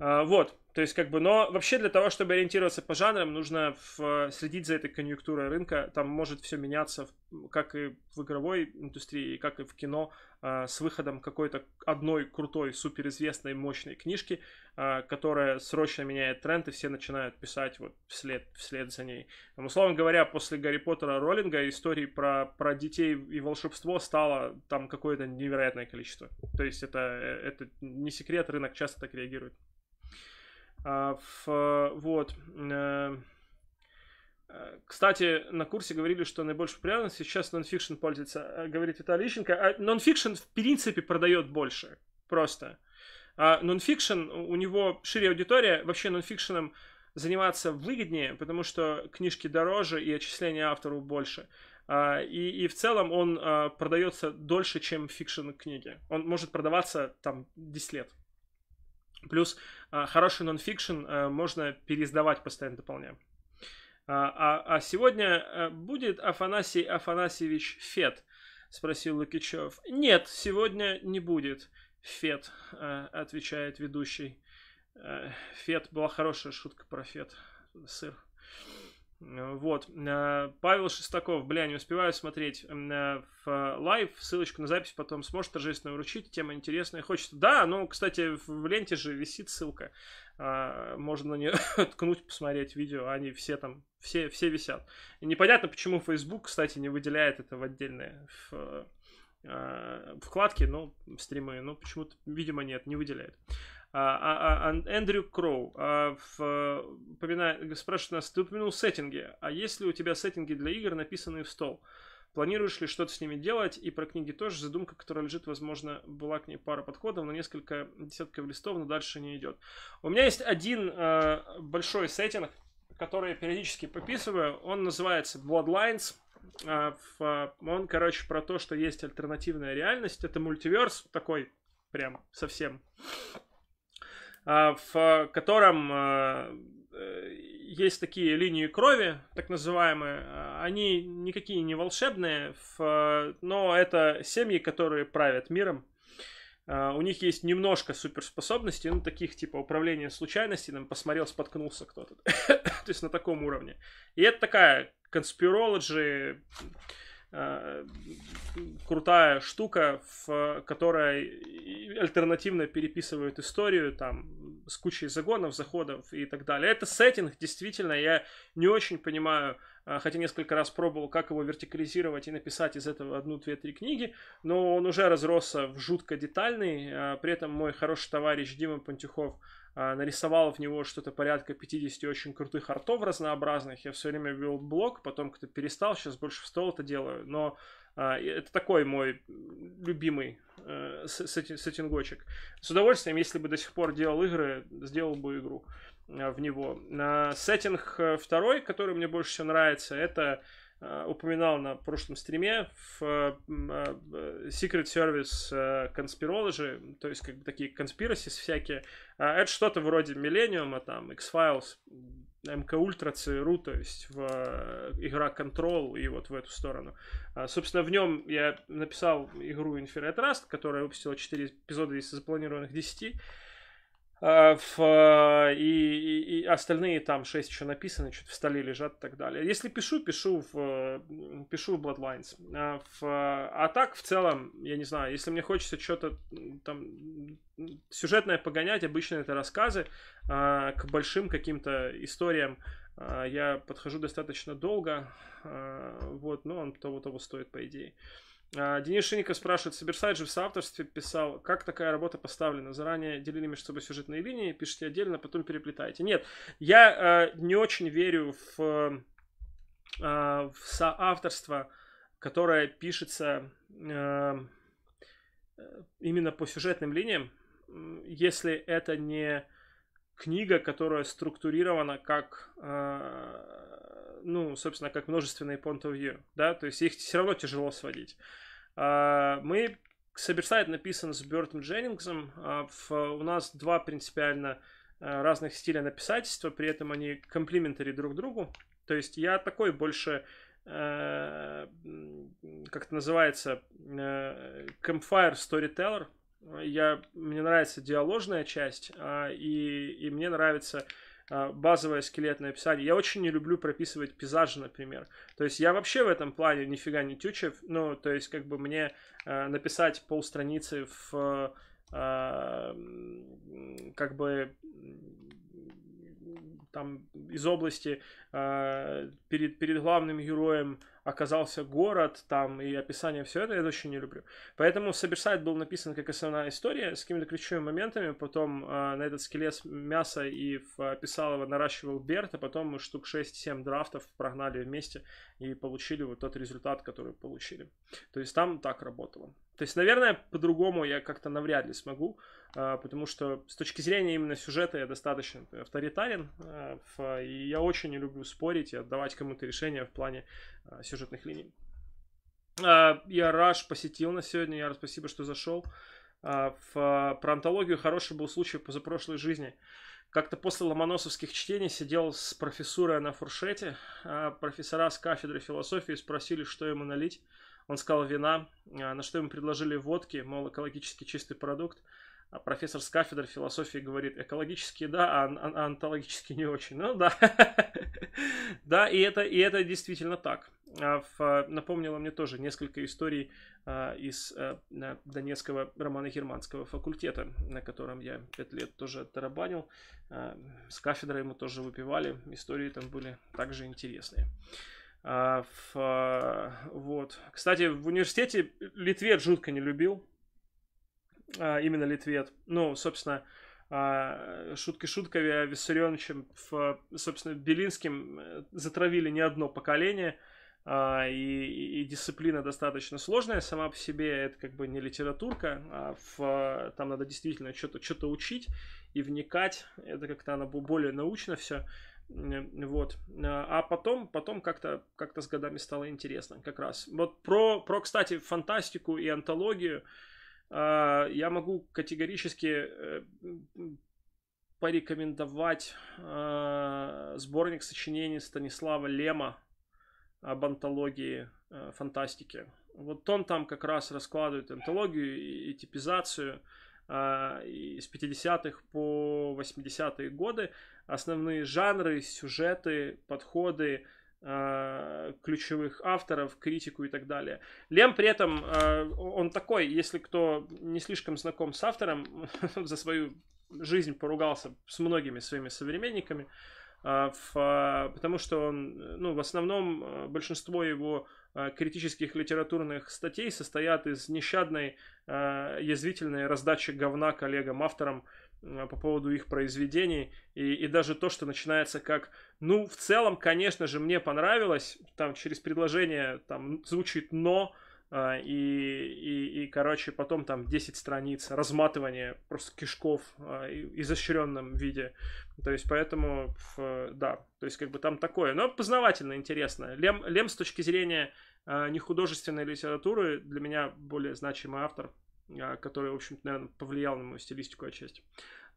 А, вот, то есть как бы, но вообще для того, чтобы ориентироваться по жанрам, нужно в, следить за этой конъюнктурой рынка. Там может все меняться, как и в игровой индустрии, как и в кино, а, с выходом какой-то одной крутой, суперизвестной, мощной книжки, а, которая срочно меняет тренд, и все начинают писать вот вслед, вслед за ней. Там, условно говоря, после Гарри Поттера Роллинга истории про, про детей и волшебство стало там какое-то невероятное количество. То есть это, э, это не секрет, рынок часто так реагирует. В, а, э, вот. Э, э, кстати, на курсе говорили, что наибольшей популярностью сейчас нонфикшн пользуется, говорит Виталий Ищенко. А нонфикшн, в принципе, продает больше. Просто. А нонфикшн, у него шире аудитория. Вообще нонфикшеном заниматься выгоднее, потому что книжки дороже и отчисления автору больше. А, и, и в целом он а, продается дольше, чем фикшн книги. Он может продаваться там 10 лет. Плюс а, хороший нонфикшн э, можно переиздавать постоянно дополняем. А, а, а сегодня э, будет Афанасий Афанасьевич Фет? Спросил Лукичев. Нет, сегодня не будет Фет, э, отвечает ведущий. Фет была хорошая шутка про Фет. Сыр. Э, вот. Э, Павел Шестаков, бля, не успеваю смотреть э, в лайв. Ссылочку на запись потом сможет торжественно вручить. Тема интересная, хочется. Да, ну, кстати, в ленте же висит ссылка. А, можно на нее ткнуть, посмотреть видео. Они все там, все, все висят. И непонятно, почему Facebook, кстати, не выделяет это в отдельное в, а, вкладки, ну, стримы. Ну, почему-то, видимо, нет, не выделяет а, а, а Эндрю Кроу а, спрашивает нас, ты упомянул сеттинги, а есть ли у тебя сеттинги для игр, написанные в стол? Планируешь ли что-то с ними делать? И про книги тоже задумка, которая лежит, возможно, была к ней пара подходов, но несколько десятков листов, но дальше не идет. У меня есть один э, большой сеттинг, который я периодически пописываю. Он называется Bloodlines. Э, в, он, короче, про то, что есть альтернативная реальность. Это мультиверс такой прям совсем а, в а, котором а, э, есть такие линии крови, так называемые. Они никакие не волшебные, но это семьи, которые правят миром. У них есть немножко суперспособностей, ну, таких типа управления случайности. там, посмотрел, споткнулся кто-то. То есть на таком уровне. И это такая конспирология. Э, крутая штука, в которой альтернативно переписывают историю там с кучей загонов, заходов и так далее. Это сеттинг, действительно, я не очень понимаю, э, хотя несколько раз пробовал, как его вертикализировать и написать из этого одну, две, три книги, но он уже разросся в жутко детальный, э, при этом мой хороший товарищ Дима Пантюхов а, нарисовал в него что-то порядка 50 очень крутых артов разнообразных. Я все время вел блог, потом кто то перестал, сейчас больше в стол это делаю. Но а, это такой мой любимый э, сеттингочек. С удовольствием, если бы до сих пор делал игры, сделал бы игру а, в него. Сеттинг э, второй, который мне больше всего нравится, это Э, упоминал на прошлом стриме, в э, Secret Service э, Conspirology, то есть как бы такие конспирасис всякие, а это что-то вроде миллениума там X-Files, МК Ультра, ЦРУ, то есть в игра Control и вот в эту сторону. А, собственно, в нем я написал игру Infinite Rust, которая выпустила 4 эпизода из запланированных 10. Э, в, э, и, и остальные там шесть еще написаны, что-то в столе лежат и так далее. Если пишу, пишу в, э, пишу в Bloodlines. В, а так, в целом, я не знаю, если мне хочется что-то там сюжетное погонять, обычно это рассказы, к большим каким-то историям я подхожу достаточно долго, вот, но ну, он того-того стоит, по идее. А, Денис Шинников спрашивает, Саберсайд же в соавторстве писал, как такая работа поставлена? Заранее делили между собой сюжетные линии, пишите отдельно, потом переплетаете. Нет, я э, не очень верю в, э, а, в соавторство, которое пишется э, э именно по сюжетным линиям, если это не книга, которая структурирована как э, ну, собственно, как множественные point of view, да, то есть их все равно тяжело сводить. А, мы Саберсайд написан с Бертом Дженнингсом. А, у нас два принципиально а, разных стиля написательства, при этом они комплиментари друг другу. То есть я такой больше как это называется, campfire storyteller. Я, мне нравится диаложная часть, и, и мне нравится а, базовое скелетное описание. Я очень не люблю прописывать пейзажи, например. То есть я вообще в этом плане нифига не тючев. Ну, то есть как бы мне э, написать полстраницы в э, как бы там из области э, перед, перед главным героем оказался город там и описание все это, я это очень не люблю. Поэтому Саберсайд был написан как основная история с какими-то ключевыми моментами, потом э, на этот скелет мясо и в, э, писал его, наращивал Берт, а потом мы штук 6-7 драфтов прогнали вместе и получили вот тот результат, который получили. То есть там так работало. То есть, наверное, по-другому я как-то навряд ли смогу а, потому что с точки зрения именно сюжета я достаточно авторитарен, а, и я очень не люблю спорить и отдавать кому-то решения в плане а, сюжетных линий. Я Раш посетил на сегодня, Я спасибо, что зашел. В, про антологию хороший был случай позапрошлой жизни. Как-то после ломоносовских чтений сидел с профессурой на фуршете. Профессора с кафедры философии спросили, что ему налить. Он сказал вина, на что ему предложили водки, мол, экологически чистый продукт. А профессор с кафедры философии говорит, экологически да, а, онтологически не очень. Ну да, да, и это, и это действительно так. А напомнило мне тоже несколько историй а, из э, Донецкого романо-германского факультета, на котором я пять лет тоже тарабанил. А, с кафедрой мы тоже выпивали, истории там были также интересные. Вот. Кстати, в университете Литве жутко не любил, а, именно Литвет. Ну, собственно, а, шутки шутками, а Виссарионовичем, собственно, Белинским э, затравили не одно поколение, а, и, и дисциплина достаточно сложная сама по себе, это как бы не литературка, а в, там надо действительно что-то что учить и вникать, это как-то она более научно все, вот. А потом, потом как-то как с годами стало интересно как раз. Вот про, про, кстати, фантастику и антологию, а, я могу категорически э, порекомендовать а, сборник сочинений Станислава Лема об антологии э, фантастики. Вот он там как раз раскладывает антологию и типизацию а, из 50-х по 80-е годы. Основные жанры, сюжеты, подходы, Э, ключевых авторов, критику и так далее. Лем при этом, э, он такой, если кто не слишком знаком с автором, за свою жизнь поругался с многими своими современниками, э, потому что он, ну, в основном большинство его критических литературных статей состоят из нещадной, язвительной раздачи говна коллегам-авторам, Э, по поводу их произведений. И, и даже то, что начинается как, ну, в целом, конечно же, мне понравилось, там через предложение там звучит «но», э, и, и, и, короче, потом там 10 страниц разматывание просто кишков э, в изощренном виде. То есть, поэтому, да, то есть, как бы там такое. Но познавательно, интересно. Лем, Лем с точки зрения не художественной литературы для меня более значимый автор, а, который, в общем-то, наверное, повлиял на мою стилистику отчасти.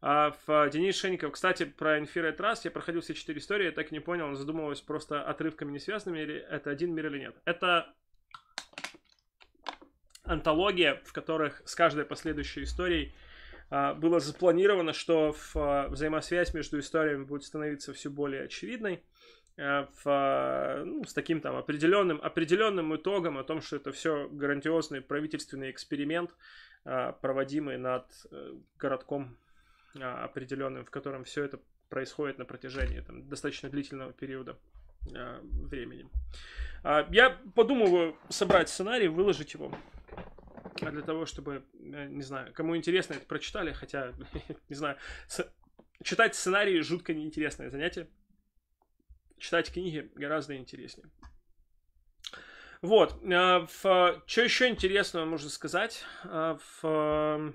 А в Денис Шенников, кстати, про Inferior Trust я проходил все четыре истории, я так и не понял, задумывалась просто отрывками не связанными, или это один мир или нет. Это антология, в которых с каждой последующей историей а, было запланировано, что взаимосвязь между историями будет становиться все более очевидной. Э, в, э, ну, с таким там определенным, определенным итогом о том, что это все грандиозный правительственный эксперимент, э, проводимый над городком определенным, в котором все это происходит на протяжении там, достаточно длительного периода времени. А, я подумываю собрать сценарий, выложить его а, для того, чтобы, не знаю, кому интересно, это прочитали, хотя, не знаю, читать сценарии жутко неинтересное занятие читать книги гораздо интереснее. Вот. В, а, что еще интересного можно сказать? В, а,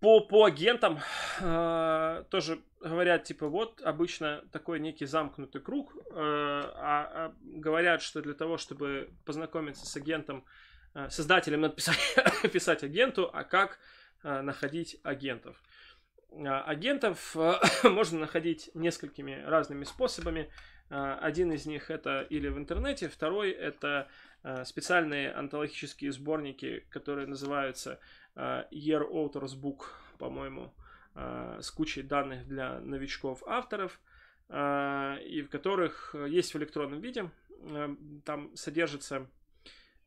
по, по агентам а, тоже говорят, типа, вот обычно такой некий замкнутый круг, а, а говорят, что для того, чтобы познакомиться с агентом, э, создателем надо писать, писать агенту, а как находить агентов. А, агентов а, можно находить несколькими разными способами. А, один из них это или в интернете, второй это специальные антологические сборники, которые называются Year Authors Book, по-моему, с кучей данных для новичков-авторов, и в которых есть в электронном виде. Там содержится...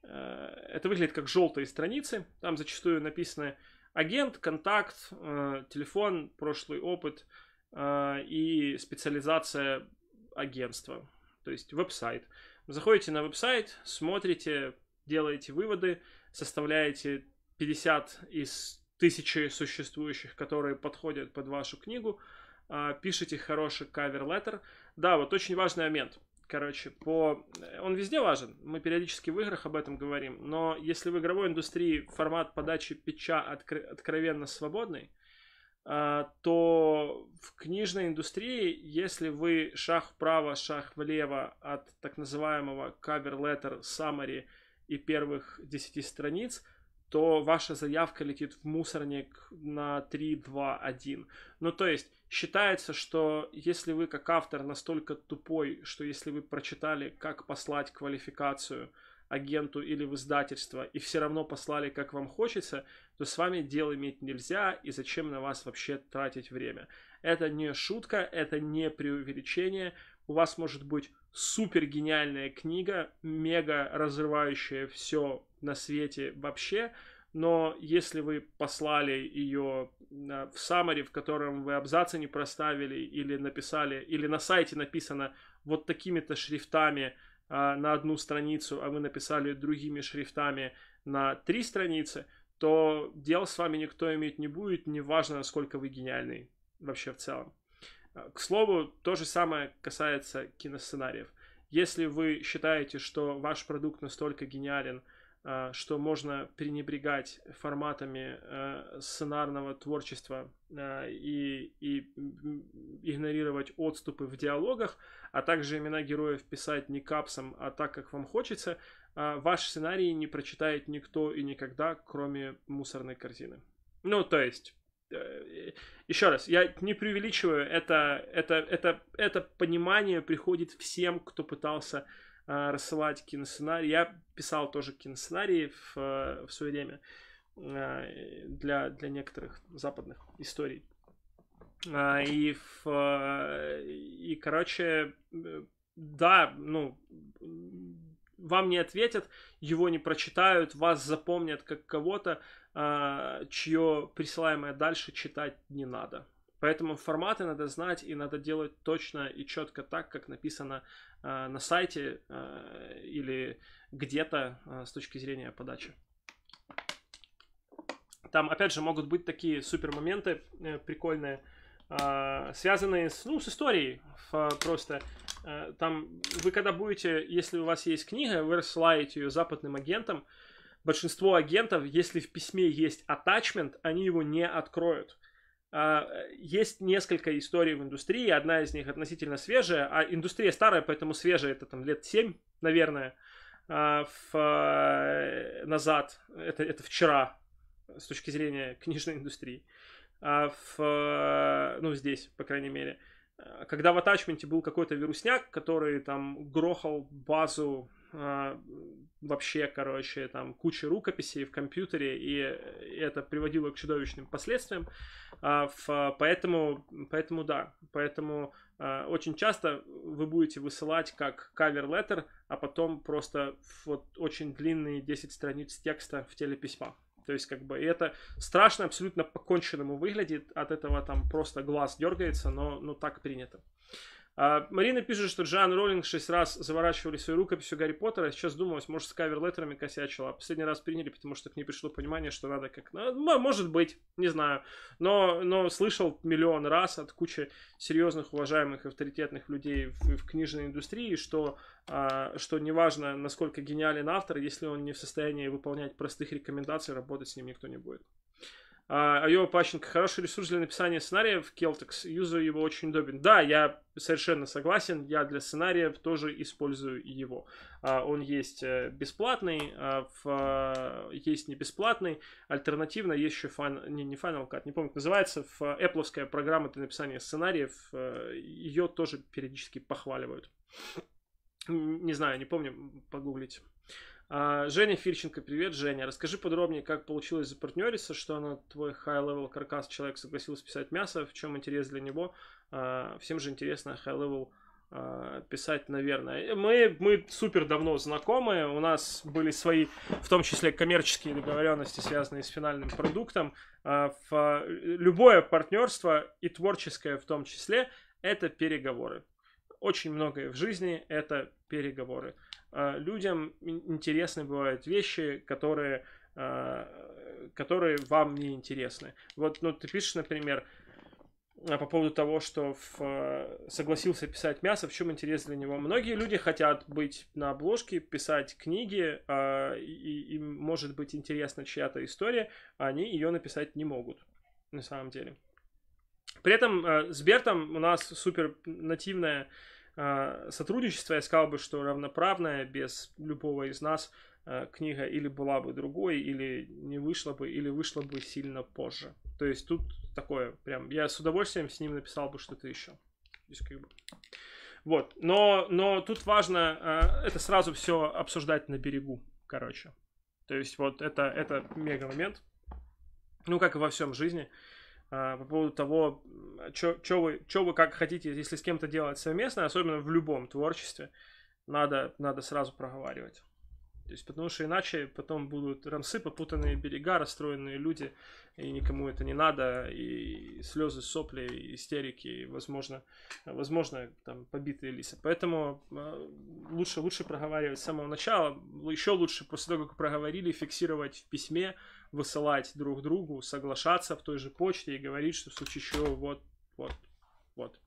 Это выглядит как желтые страницы, там зачастую написаны Агент, контакт, э, телефон, прошлый опыт э, и специализация агентства, то есть веб-сайт. Заходите на веб-сайт, смотрите, делаете выводы, составляете 50 из тысячи существующих, которые подходят под вашу книгу, э, пишите хороший кавер-леттер. Да, вот очень важный момент короче, по... Э, он везде важен, мы периодически в играх об этом говорим, но если в игровой индустрии формат подачи печа откр... откровенно свободный, а, то в книжной индустрии, если вы шаг вправо, шаг влево от так называемого cover letter summary и первых 10 страниц, то ваша заявка летит в мусорник на 3, 2, 1. Ну, то есть, Считается, что если вы как автор настолько тупой, что если вы прочитали, как послать квалификацию агенту или в издательство, и все равно послали, как вам хочется, то с вами дел иметь нельзя, и зачем на вас вообще тратить время. Это не шутка, это не преувеличение. У вас может быть супер гениальная книга, мега разрывающая все на свете вообще – но если вы послали ее э, в summary, в котором вы абзацы не проставили или написали, или на сайте написано вот такими-то шрифтами а, на одну страницу, а вы написали другими шрифтами на три страницы, то дел с вами никто иметь не будет, неважно, насколько вы гениальный вообще в целом. Э, к слову, то же самое касается киносценариев. Если вы считаете, что ваш продукт настолько гениален, Э, что можно пренебрегать форматами э, сценарного творчества э, и, и игнорировать отступы в диалогах, а также имена героев писать не капсом, а так, как вам хочется, ваш сценарий не прочитает никто и никогда, кроме мусорной корзины. Ну, то есть, еще раз, я не преувеличиваю, это, это, это, это понимание приходит всем, кто пытался Э, рассылать киносценарии. Я писал тоже киносценарии в, э, в свое время э, для, для некоторых западных историй. И, в, и, короче, да, ну, вам не ответят, его не прочитают, вас запомнят как кого-то, чье присылаемое дальше читать не надо. Поэтому форматы надо знать и надо делать точно и четко так, как написано Э, на сайте э, или где-то э, с точки зрения подачи. Там, опять же, могут быть такие супер моменты прикольные, связанные с, ну, с историей просто. Там вы когда будете, если у вас есть книга, вы рассылаете ее западным агентам. Большинство агентов, если в письме есть attachment, они его не откроют. А, есть несколько историй в индустрии, одна из них относительно свежая, а индустрия старая, поэтому свежая, это там лет 7, наверное, а, в, э, назад, это, это вчера, с точки зрения книжной индустрии, а в, э, ну, здесь, по крайней мере, когда в атачменте был какой-то вирусняк, который там грохал базу э, вообще, короче, там куча рукописей в компьютере, и это приводило к чудовищным последствиям. Э, а, в, поэтому, поэтому да, поэтому э, очень часто вы будете высылать как cover letter, а потом просто вот очень длинные 10 страниц текста в теле письма. То есть, как бы, и это страшно, абсолютно поконченному выглядит, от этого там просто глаз дергается, но ну, так принято. А, Марина пишет, что Джан Роллинг шесть раз заворачивали свою рукопись у Гарри Поттера, сейчас думалось, может, с кавер-леттерами косячила. А последний раз приняли, потому что к ней пришло понимание, что надо как... Ну, может быть, не знаю. Но, но слышал миллион раз от кучи серьезных, уважаемых, авторитетных людей в, в книжной индустрии, что, а, что неважно, насколько гениален автор, если он не в состоянии выполнять простых рекомендаций, работать с ним никто не будет. Айова а Пащенко хороший ресурс для написания сценария в Келтекс. Юзер его очень удобен. Да, я совершенно согласен. Я для сценариев тоже использую его. А, он есть э, бесплатный, а, есть не бесплатный. Альтернативно есть еще фан... не, не Final Cut, не помню, как называется. В Apple программа для написания сценариев. Э, ее тоже периодически похваливают. Не знаю, не помню, погуглить. А, Женя Фильченко, привет, Женя. Расскажи подробнее, как получилось запартнериться, что на твой high-level каркас человек согласился писать мясо, в чем интерес для него. А, всем же интересно high-level а, писать, наверное. Э, мы, мы супер давно знакомы, у нас были свои, в том числе, коммерческие договоренности, связанные с финальным продуктом. В любое партнерство, и творческое в том числе, это переговоры. Очень многое в жизни — это переговоры. Э, людям интересны бывают вещи, которые, э, которые вам не интересны. Вот, ну, ты пишешь, например, э, по поводу того, что в, согласился писать мясо, в чем интерес для него. Многие люди хотят быть на обложке, писать книги, и им может быть интересна чья-то история, а они ее написать не могут, на самом деле. При этом э, с Бертом у нас супер нативная Э, сотрудничество я сказал бы, что равноправная без любого из нас э, книга или была бы другой, или не вышла бы, или вышла бы сильно позже. То есть тут такое прям... Я с удовольствием с ним написал бы что-то еще. Вот, но, но тут важно э, это сразу все обсуждать на берегу, короче. То есть вот это, это мега момент. Ну, как и во всем жизни. жизни а, по поводу того, что вы, чё вы как хотите, если с кем-то делать совместно, особенно в любом творчестве, надо, надо сразу проговаривать. То есть, потому что иначе потом будут рамсы, попутанные берега, расстроенные люди, и никому это не надо, и слезы, сопли, истерики, и, возможно, возможно там, побитые лисы. Поэтому а, лучше, лучше проговаривать с самого начала, еще лучше после того, как проговорили, фиксировать в письме, высылать друг другу, соглашаться в той же почте и говорить, что в случае чего вот, вот, вот.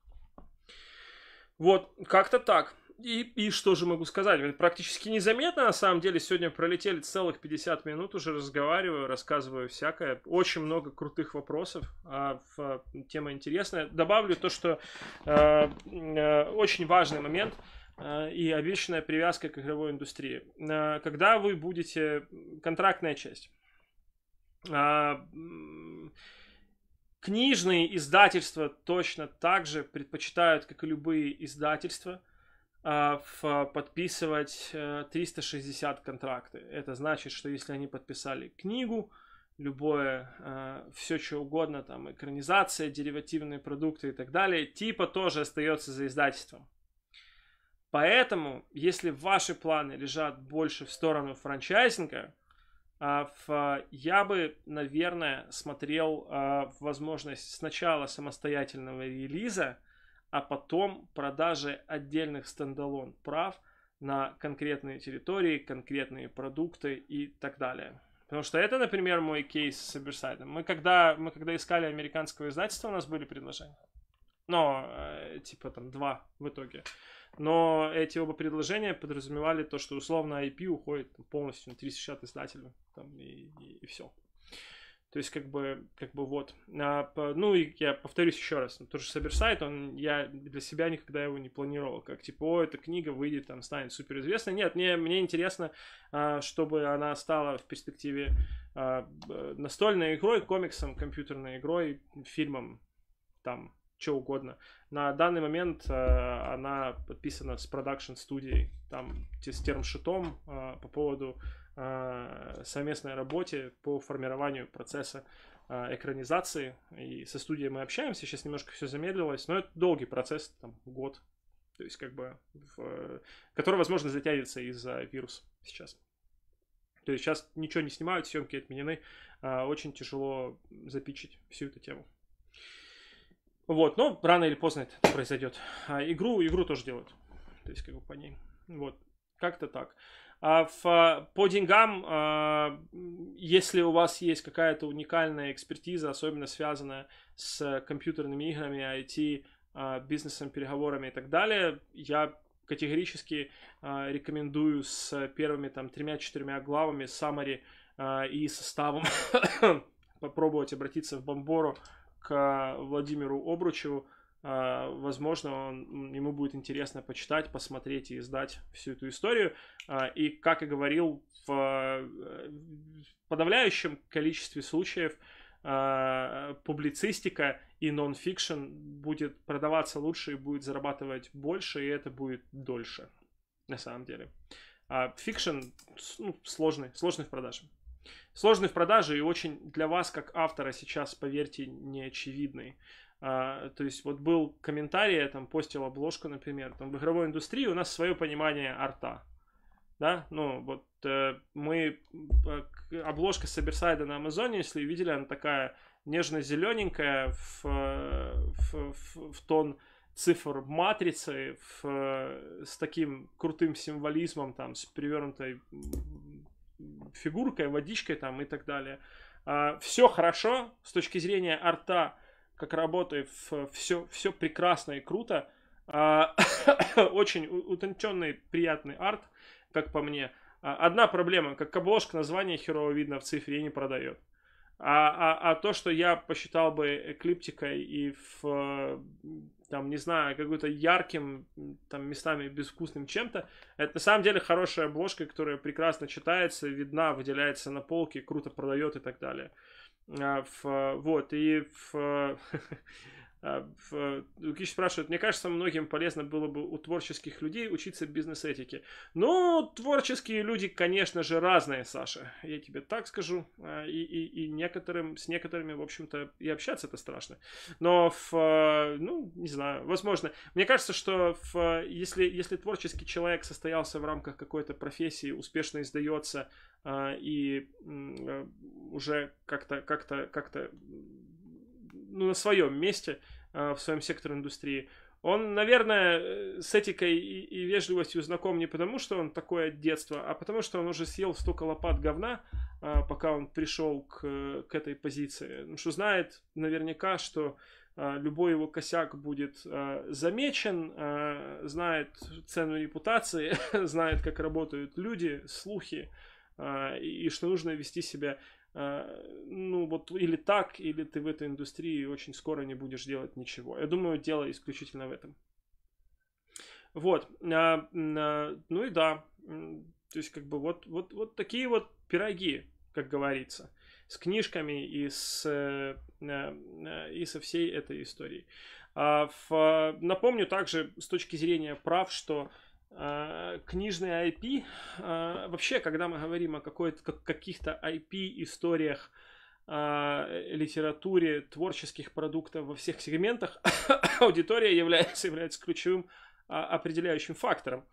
Вот, как-то так. И, и что же могу сказать? Практически незаметно, на самом деле, сегодня пролетели целых 50 минут, уже разговариваю, рассказываю всякое. Очень много крутых вопросов, а, в, тема интересная. Добавлю то, что э, э, очень важный момент э, и обещанная привязка к игровой индустрии. Э, когда вы будете, контрактная часть, а, книжные издательства точно так же предпочитают, как и любые издательства, а, подписывать 360 э, контракты. Это значит, что если они подписали книгу, любое, э, все что угодно, там, экранизация, деривативные продукты и так далее, типа тоже остается за издательством. Поэтому, если ваши планы лежат больше в сторону франчайзинга – в, а, а, я бы, наверное, смотрел а, возможность сначала самостоятельного релиза, а потом продажи отдельных стендалон прав на конкретные территории, конкретные продукты и так далее. Потому что это, например, мой кейс с Саберсайдом. Мы когда, мы когда искали американского издательства, у нас были предложения. Но, э, типа, там, два в итоге но эти оба предложения подразумевали то, что условно IP уходит полностью на 360 издателю, там, и, и, и все. То есть, как бы, как бы вот. А, по, ну, и я повторюсь еще раз. то же сайт он, я для себя никогда его не планировал. Как, типа, о, эта книга выйдет, там, станет суперизвестной. Нет, мне, мне интересно, а, чтобы она стала в перспективе а, настольной игрой, комиксом, компьютерной игрой, фильмом, там, что угодно. На данный момент э, она подписана с продакшн-студией, там, с термшитом э, по поводу э, совместной работе по формированию процесса э, экранизации. И со студией мы общаемся, сейчас немножко все замедлилось, но это долгий процесс, там, год, то есть как бы, в, который, возможно, затянется из-за вируса сейчас. То есть сейчас ничего не снимают, съемки отменены, э, очень тяжело запичить всю эту тему. Вот, но рано или поздно это произойдет. А игру, игру тоже делают. То есть, как бы по ней. Вот, как-то так. А в, а, по деньгам, а, если у вас есть какая-то уникальная экспертиза, особенно связанная с компьютерными играми, IT, а, бизнесом, переговорами и так далее, я категорически рекомендую с первыми там тремя-четырьмя главами, summary и составом попробовать обратиться в Бомбору к а, Владимиру Обручеву. А, возможно, он, ему будет интересно почитать, посмотреть и издать всю эту историю. А, и, как и говорил, в подавляющем количестве случаев публицистика и нон-фикшн будет продаваться лучше и будет зарабатывать больше, и это будет дольше, на самом деле. фикшн ну, сложный, сложный в продаже. Сложный в продаже и очень для вас, как автора, сейчас, поверьте, неочевидный. А, то есть вот был комментарий, я там постил обложку, например, там в игровой индустрии у нас свое понимание арта. Да, ну вот э, мы, э, обложка Саберсайда на Амазоне, если видели, она такая нежно-зелененькая в, в, в, в тон цифр матрицы в, э, с таким крутым символизмом, там, с перевернутой фигуркой, водичкой там и так далее. А, все хорошо с точки зрения арта, как работы, все, все прекрасно и круто. А, очень утонченный, приятный арт, как по мне. А, одна проблема, как обложка название херово видно в цифре и не продает. А, а, а то, что я посчитал бы эклиптикой и в, э, там, не знаю, какой-то ярким, там, местами безвкусным чем-то, это на самом деле хорошая обложка, которая прекрасно читается, видна, выделяется на полке, круто продает и так далее. А, в, э, вот, и в, Лукич а, э, спрашивает, мне кажется, многим полезно было бы у творческих людей учиться бизнес-этике. Ну, творческие люди, конечно же, разные, Саша, я тебе так скажу. А, и, и, и некоторым, с некоторыми, в общем-то, и общаться это страшно. Но, в, э, ну, не знаю, возможно. Мне кажется, что в, если, если творческий человек состоялся в рамках какой-то профессии, успешно издается а, и э, уже как-то как -то, как -то ну, на своем месте э, в своем секторе индустрии. Он, наверное, э, с этикой и, и вежливостью знаком не потому, что он такое от детства, а потому, что он уже съел столько лопат говна, э, пока он пришел к, к этой позиции. Ну, что знает наверняка, что э, любой его косяк будет э, замечен, э, знает цену репутации, знает, как работают люди, слухи, э, и, и что нужно вести себя Э, ну вот или так, или ты в этой индустрии очень скоро не будешь делать ничего. Я думаю, дело исключительно в этом. Вот, а, а, ну и да, то есть как бы вот, вот, вот такие вот пироги, как говорится, с книжками и, с, э, э, и со всей этой историей. А, напомню также с точки зрения прав, что Э, книжные IP. Э, вообще, когда мы говорим о каких-то IP-историях, э, литературе, творческих продуктов во всех сегментах, аудитория является, является ключевым а, определяющим фактором.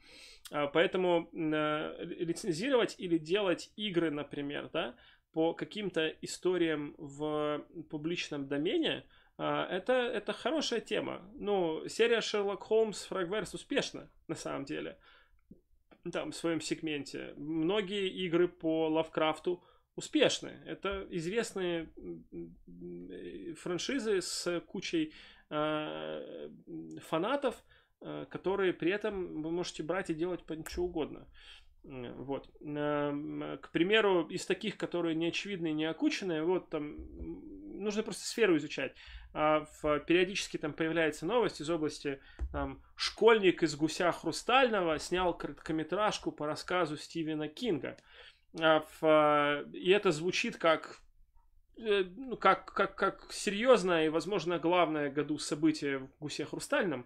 Поэтому лицензировать или делать игры, например, да, по каким-то историям в публичном домене – а, это, это хорошая тема. Ну, серия Шерлок Холмс Фрагверс успешна, на самом деле. Там, в своем сегменте. Многие игры по Лавкрафту успешны. Это известные э, франшизы с кучей э, фанатов, а, которые при этом вы можете брать и делать по ничего угодно. Э, вот. Эм, э, к примеру, из таких, которые не очевидны и не окученные, вот там нужно просто сферу изучать. А в, периодически там появляется новость из области там, «Школьник из гуся хрустального снял короткометражку по рассказу Стивена Кинга». А в, э, и это звучит как ну, как, как, как серьезное и, возможно, главное году событие в «Гусе хрустальном»,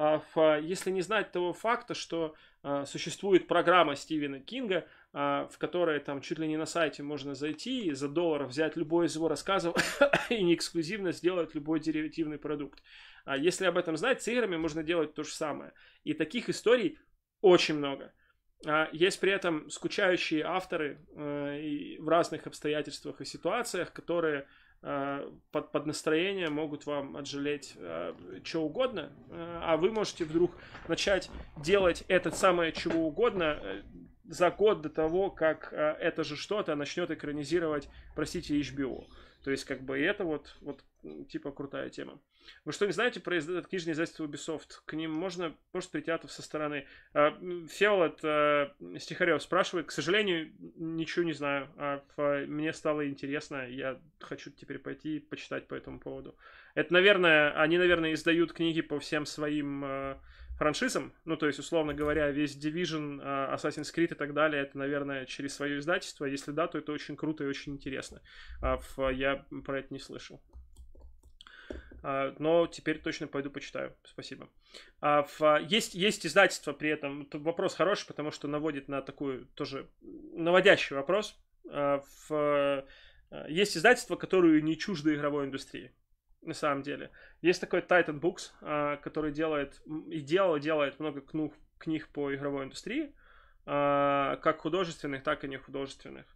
а, если не знать того факта, что а, существует программа Стивена Кинга, а, в которой там чуть ли не на сайте можно зайти и за доллар взять любой из его рассказов и не эксклюзивно сделать любой деривативный продукт. а Если об этом знать, с играми можно делать то же самое. И таких историй очень много. Есть при этом скучающие авторы в разных обстоятельствах и ситуациях, которые Э, под, под настроение могут вам отжалеть э, что угодно, э, а вы можете вдруг начать делать это самое чего угодно э, за год до того, как э, это же что-то начнет экранизировать, простите, HBO. То есть, как бы, и это вот, вот типа, крутая тема. Вы что, не знаете про изда- книжное издательство Ubisoft? К ним можно, может, притятов со стороны. А, Фиолет э, Стихарев спрашивает. К сожалению, ничего не знаю. А мне стало интересно. Я хочу теперь пойти почитать по этому поводу. Это, наверное, они, наверное, издают книги по всем своим э, франшизам. Ну, то есть, условно говоря, весь Division, а, Assassin's Creed и так далее, это, наверное, через свое издательство. А если да, то это очень круто и очень интересно. А, я про это не слышал. Но теперь точно пойду почитаю. Спасибо. Есть, есть издательство при этом. Вопрос хороший, потому что наводит на такую тоже наводящий вопрос. Есть издательства, которые не чужды игровой индустрии на самом деле. Есть такой Titan Books, а, который делает и делал, делает много книг, книг по игровой индустрии, а, как художественных, так и не художественных.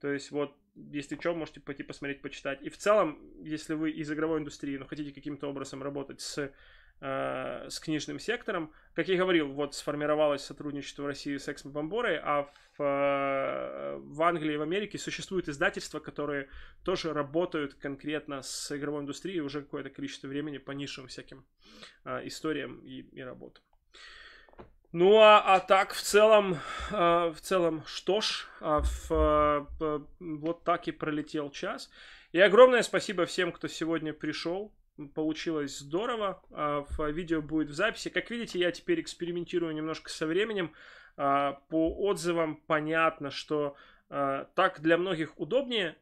То есть вот, если что, можете пойти посмотреть, почитать. И в целом, если вы из игровой индустрии, но хотите каким-то образом работать с Э, с книжным сектором. Как я и говорил, вот сформировалось сотрудничество России с Эксмо Бомборой, а в, э, в Англии и в Америке существуют издательства, которые тоже работают конкретно с игровой индустрией уже какое-то количество времени по нишевым всяким э, историям и, и работам. Ну а, а так в целом, э, в целом, что ж, э, в, э, вот так и пролетел час. И огромное спасибо всем, кто сегодня пришел получилось здорово. В а видео будет в записи. Как видите, я теперь экспериментирую немножко со временем. А, по отзывам понятно, что а, так для многих удобнее,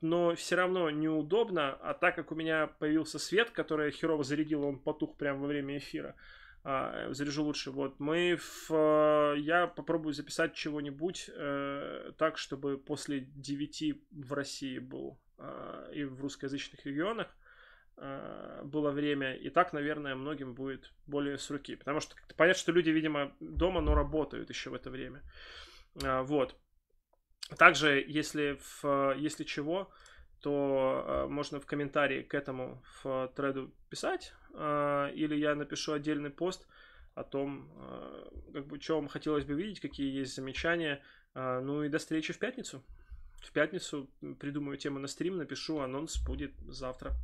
но все равно неудобно. А так как у меня появился свет, который херово зарядил, он потух прямо во время эфира. Заряжу лучше. Вот мы в... Я попробую записать чего-нибудь э, так, чтобы после 9 в России был и в русскоязычных регионах. Э, было время. И так, наверное, многим будет более с руки. Потому что понятно, что люди, видимо, дома, но работают еще в это время. А, вот. Также, если, в, если чего, то э, можно в комментарии к этому в треду писать. Э, или я напишу отдельный пост о том, как бы, что вам хотелось бы видеть, какие есть замечания. Ну и до встречи в пятницу. В пятницу придумаю тему на стрим, напишу анонс, будет завтра.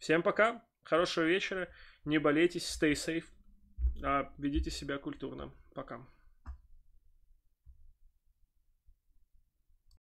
Всем пока, хорошего вечера, не болейтесь, stay safe, а ведите себя культурно. Пока.